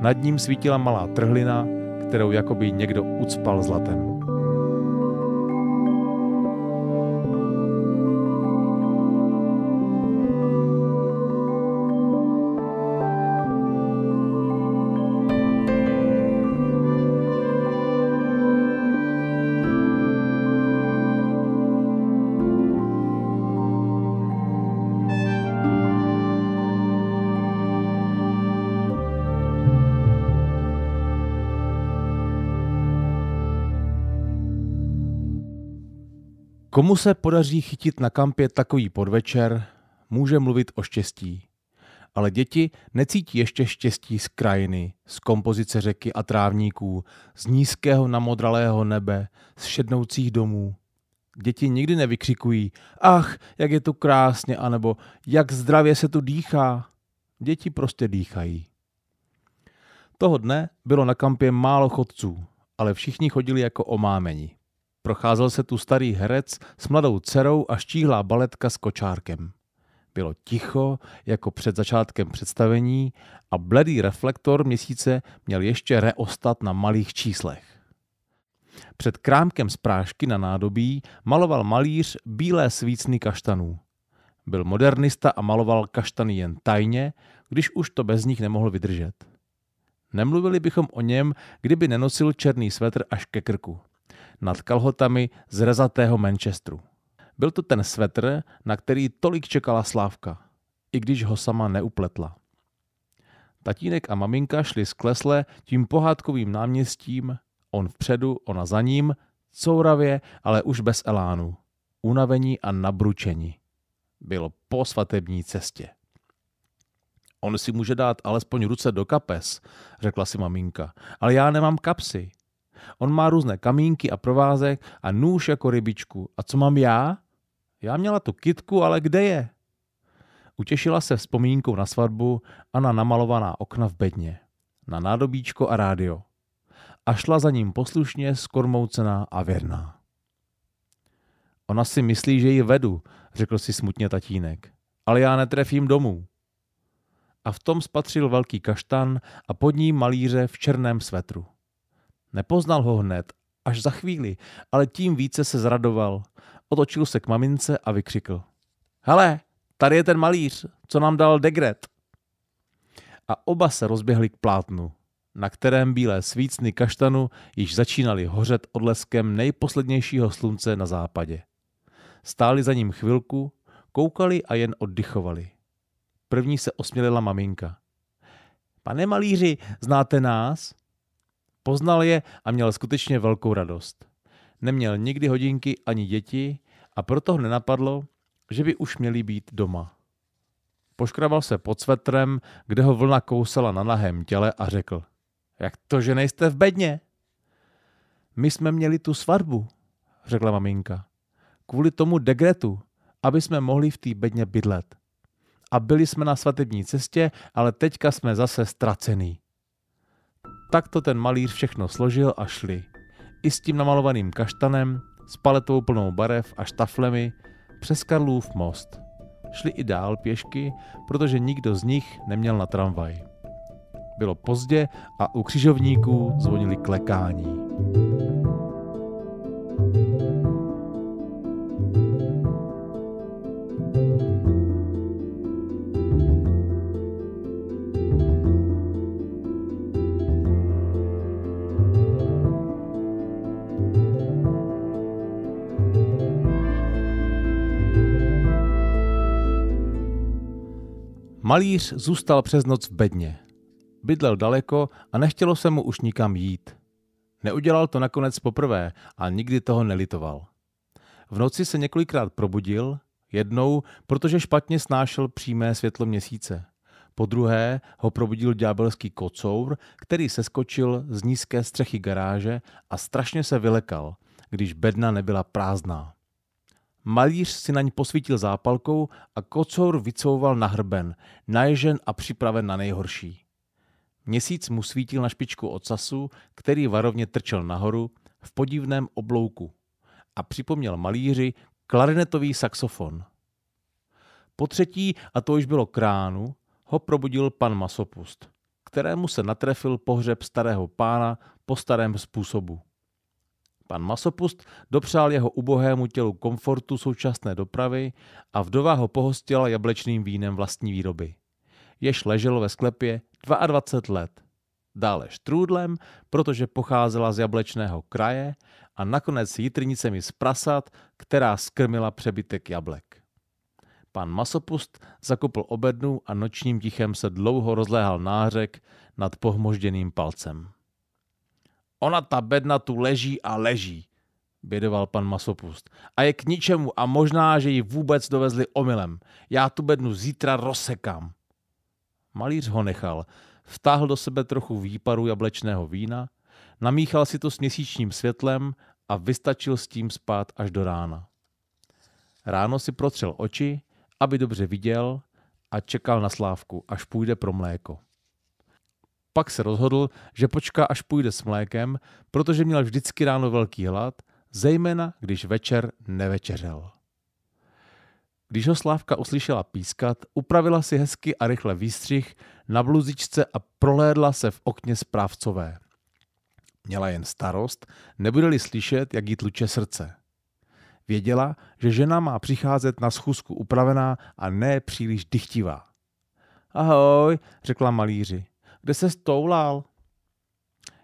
Nad ním svítila malá trhlina, kterou jakoby někdo ucpal zlatem. Komu se podaří chytit na kampě takový podvečer, může mluvit o štěstí. Ale děti necítí ještě štěstí z krajiny, z kompozice řeky a trávníků, z nízkého namodralého nebe, z šednoucích domů. Děti nikdy nevykřikují, ach, jak je tu krásně, anebo jak zdravě se tu dýchá. Děti prostě dýchají. Toho dne bylo na kampě málo chodců, ale všichni chodili jako omámení. Procházel se tu starý herec s mladou dcerou a štíhlá baletka s kočárkem. Bylo ticho, jako před začátkem představení, a bledý reflektor měsíce měl ještě reostat na malých číslech. Před krámkem z prášky na nádobí maloval malíř bílé svícny kaštanů. Byl modernista a maloval kaštany jen tajně, když už to bez nich nemohl vydržet. Nemluvili bychom o něm, kdyby nenosil černý svetr až ke krku nad kalhotami z rezatého Manchesteru. Byl to ten svetr, na který tolik čekala Slávka, i když ho sama neupletla. Tatínek a maminka šli z klesle tím pohádkovým náměstím, on vpředu, ona za ním, couravě, ale už bez elánu, unavení a nabručení. Bylo po svatební cestě. On si může dát alespoň ruce do kapes, řekla si maminka, ale já nemám kapsy. On má různé kamínky a provázek a nůž jako rybičku. A co mám já? Já měla tu kitku, ale kde je? Utěšila se vzpomínkou na svatbu a na namalovaná okna v bedně, na nádobíčko a rádio. A šla za ním poslušně, skormoucená a věrná. Ona si myslí, že ji vedu, řekl si smutně tatínek. Ale já netrefím domů. A v tom spatřil velký kaštan a pod ním malíře v černém svetru. Nepoznal ho hned, až za chvíli, ale tím více se zradoval. Otočil se k mamince a vykřikl. Hele, tady je ten malíř, co nám dal degret. A oba se rozběhli k plátnu, na kterém bílé svícny kaštanu již začínaly hořet odleskem nejposlednějšího slunce na západě. Stáli za ním chvilku, koukali a jen oddychovali. První se osmělila maminka. Pane malíři, znáte nás? Poznal je a měl skutečně velkou radost. Neměl nikdy hodinky ani děti a proto ho nenapadlo, že by už měli být doma. Poškrabal se pod svetrem, kde ho vlna kousala na nahém těle a řekl, jak to, že nejste v bedně? My jsme měli tu svatbu, řekla maminka. Kvůli tomu degretu, aby jsme mohli v té bedně bydlet. A byli jsme na svatební cestě, ale teďka jsme zase ztracený. Tak to ten malíř všechno složil a šli. I s tím namalovaným kaštanem, s paletou plnou barev a štaflemi přes Karlův most. Šli i dál pěšky, protože nikdo z nich neměl na tramvaj. Bylo pozdě a u křižovníků zvonili klekání. Malíř zůstal přes noc v bedně. Bydlel daleko a nechtělo se mu už nikam jít. Neudělal to nakonec poprvé a nikdy toho nelitoval. V noci se několikrát probudil, jednou, protože špatně snášel přímé světlo měsíce. Po druhé ho probudil ďábelský kocour, který se skočil z nízké střechy garáže a strašně se vylekal, když bedna nebyla prázdná. Malíř si na ní posvítil zápalkou a kocour vycouval na hrben, naježen a připraven na nejhorší. Měsíc mu svítil na špičku ocasu, který varovně trčel nahoru, v podivném oblouku a připomněl malíři klarinetový saxofon. Po třetí, a to už bylo kránu, ho probudil pan Masopust, kterému se natrefil pohřeb starého pána po starém způsobu. Pan Masopust dopřál jeho ubohému tělu komfortu současné dopravy a vdova ho pohostila jablečným vínem vlastní výroby. Jež leželo ve sklepě 22 let. Dále štrůdlem, protože pocházela z jablečného kraje a nakonec jitrnicemi z prasat, která skrmila přebytek jablek. Pan Masopust zakopl obednu a nočním tichem se dlouho rozléhal nářek nad pohmožděným palcem. Ona ta bedna tu leží a leží, bědoval pan Masopust. A je k ničemu a možná, že ji vůbec dovezli omylem. Já tu bednu zítra rozsekám. Malíř ho nechal, vtáhl do sebe trochu výparu jablečného vína, namíchal si to s měsíčním světlem a vystačil s tím spát až do rána. Ráno si protřel oči, aby dobře viděl a čekal na slávku, až půjde pro mléko. Pak se rozhodl, že počká, až půjde s mlékem, protože měl vždycky ráno velký hlad, zejména když večer nevečeřel. Když ho Slávka uslyšela pískat, upravila si hezky a rychle výstřih na bluzičce a prolédla se v okně správcové. Měla jen starost, nebude-li slyšet, jak jí tluče srdce. Věděla, že žena má přicházet na schůzku upravená a ne příliš dychtivá. Ahoj, řekla malíři. Kde se stoulal?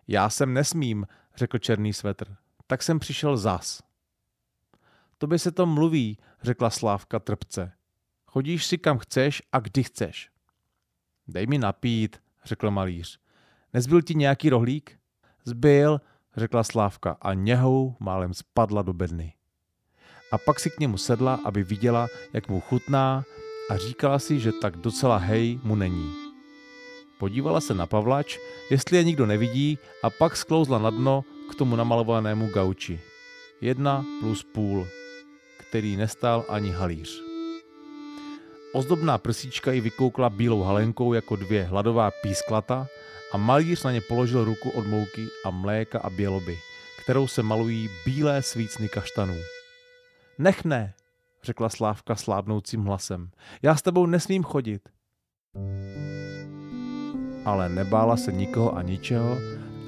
Já jsem nesmím, řekl černý svetr. Tak jsem přišel zas. To by se to mluví, řekla Slávka trpce. Chodíš si kam chceš a kdy chceš. Dej mi napít, řekl malíř. Nezbyl ti nějaký rohlík? Zbyl, řekla Slávka a něhou málem spadla do bedny. A pak si k němu sedla, aby viděla, jak mu chutná a říkala si, že tak docela hej mu není. Podívala se na Pavlač, jestli je nikdo nevidí a pak sklouzla na dno k tomu namalovanému gauči. Jedna plus půl, který nestál ani halíř. Ozdobná prsíčka ji vykoukla bílou halenkou jako dvě hladová písklata a malíř na ně položil ruku od mouky a mléka a běloby, kterou se malují bílé svícny kaštanů. Nech ne, řekla Slávka slábnoucím hlasem. Já s tebou nesmím chodit. thank you ale nebála se nikoho a ničeho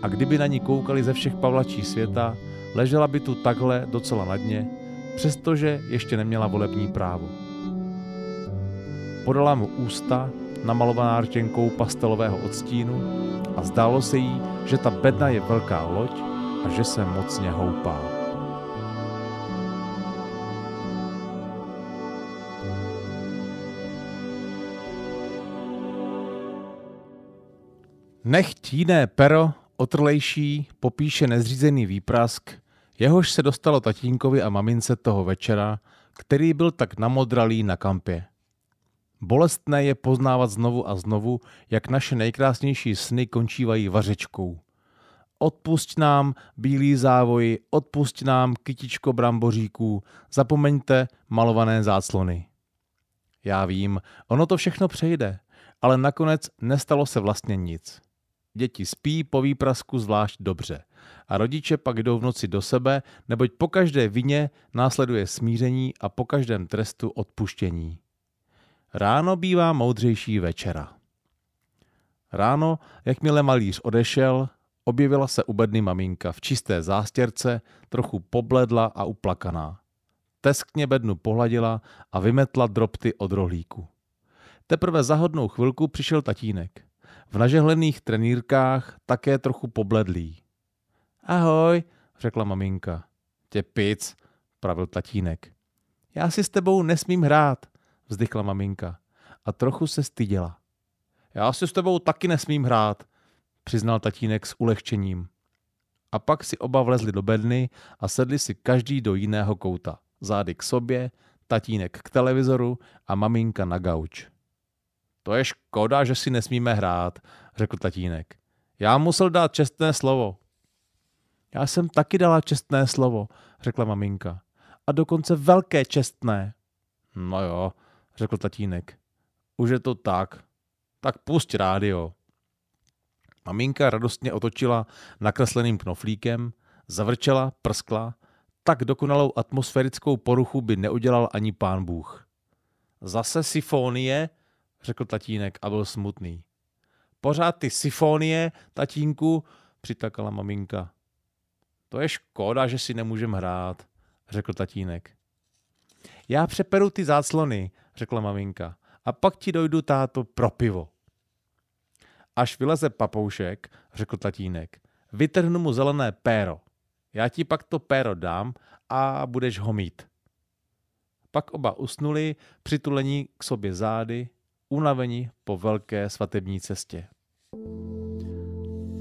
a kdyby na ní koukali ze všech pavlačí světa, ležela by tu takhle docela na dně, přestože ještě neměla volební právo. Podala mu ústa, namalovaná rtěnkou pastelového odstínu a zdálo se jí, že ta bedna je velká loď a že se mocně houpá. Nechť jiné pero, otrlejší, popíše nezřízený výprask, jehož se dostalo tatínkovi a mamince toho večera, který byl tak namodralý na kampě. Bolestné je poznávat znovu a znovu, jak naše nejkrásnější sny končívají vařečkou. Odpusť nám, bílý závoj, odpusť nám, kytičko bramboříků, zapomeňte malované záclony. Já vím, ono to všechno přejde, ale nakonec nestalo se vlastně nic. Děti spí po výprasku zvlášť dobře. A rodiče pak jdou v noci do sebe, neboť po každé vině následuje smíření a po každém trestu odpuštění. Ráno bývá moudřejší večera. Ráno, jakmile malíř odešel, objevila se u bedny maminka v čisté zástěrce, trochu pobledla a uplakaná. Teskně bednu pohladila a vymetla drobty od rohlíku. Teprve za hodnou chvilku přišel tatínek v nažehlených trenýrkách, také trochu pobledlý. Ahoj, řekla maminka. Tě pic, pravil tatínek. Já si s tebou nesmím hrát, vzdychla maminka a trochu se styděla. Já si s tebou taky nesmím hrát, přiznal tatínek s ulehčením. A pak si oba vlezli do bedny a sedli si každý do jiného kouta. Zády k sobě, tatínek k televizoru a maminka na gauč. To je škoda, že si nesmíme hrát, řekl tatínek. Já musel dát čestné slovo. Já jsem taky dala čestné slovo, řekla maminka. A dokonce velké čestné. No jo, řekl tatínek. Už je to tak. Tak pusť rádio. Maminka radostně otočila nakresleným knoflíkem, zavrčela, prskla. Tak dokonalou atmosférickou poruchu by neudělal ani pán Bůh. Zase sifonie, řekl tatínek a byl smutný. Pořád ty sifonie, tatínku, přitakala maminka. To je škoda, že si nemůžem hrát, řekl tatínek. Já přeperu ty záclony, řekla maminka, a pak ti dojdu táto pro pivo. Až vyleze papoušek, řekl tatínek, vytrhnu mu zelené péro. Já ti pak to péro dám a budeš ho mít. Pak oba usnuli, přitulení k sobě zády unavení po velké svatební cestě.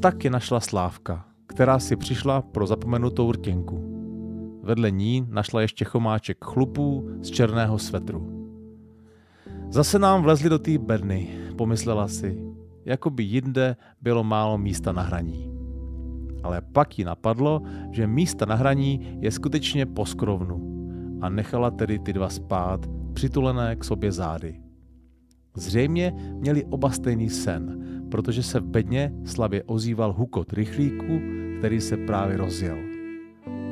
Tak je našla Slávka, která si přišla pro zapomenutou rtěnku. Vedle ní našla ještě chomáček chlupů z černého svetru. Zase nám vlezli do té bedny, pomyslela si, jako by jinde bylo málo místa na hraní. Ale pak ji napadlo, že místa na hraní je skutečně po skrovnu a nechala tedy ty dva spát, přitulené k sobě zády. Zřejmě měli oba stejný sen, protože se v bedně slabě ozýval hukot rychlíku, který se právě rozjel.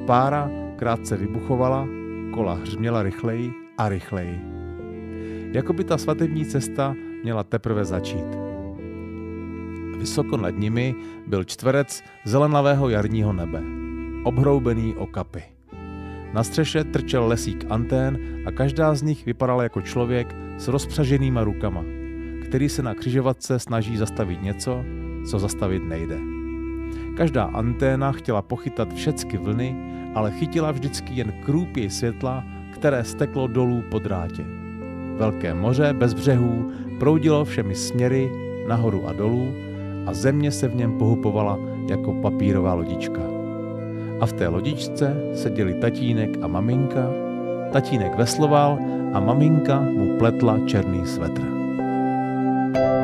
Pára krátce vybuchovala, kola hřměla rychleji a rychleji. Jakoby ta svatební cesta měla teprve začít. Vysoko nad nimi byl čtverec zelenavého jarního nebe, obhroubený okapy. Na střeše trčel lesík antén a každá z nich vypadala jako člověk s rozpřaženýma rukama, který se na křižovatce snaží zastavit něco, co zastavit nejde. Každá anténa chtěla pochytat všecky vlny, ale chytila vždycky jen krůpěj světla, které steklo dolů po drátě. Velké moře bez břehů proudilo všemi směry nahoru a dolů a země se v něm pohupovala jako papírová lodička a v té lodičce seděli tatínek a maminka, tatínek vesloval a maminka mu pletla černý svetr. thank you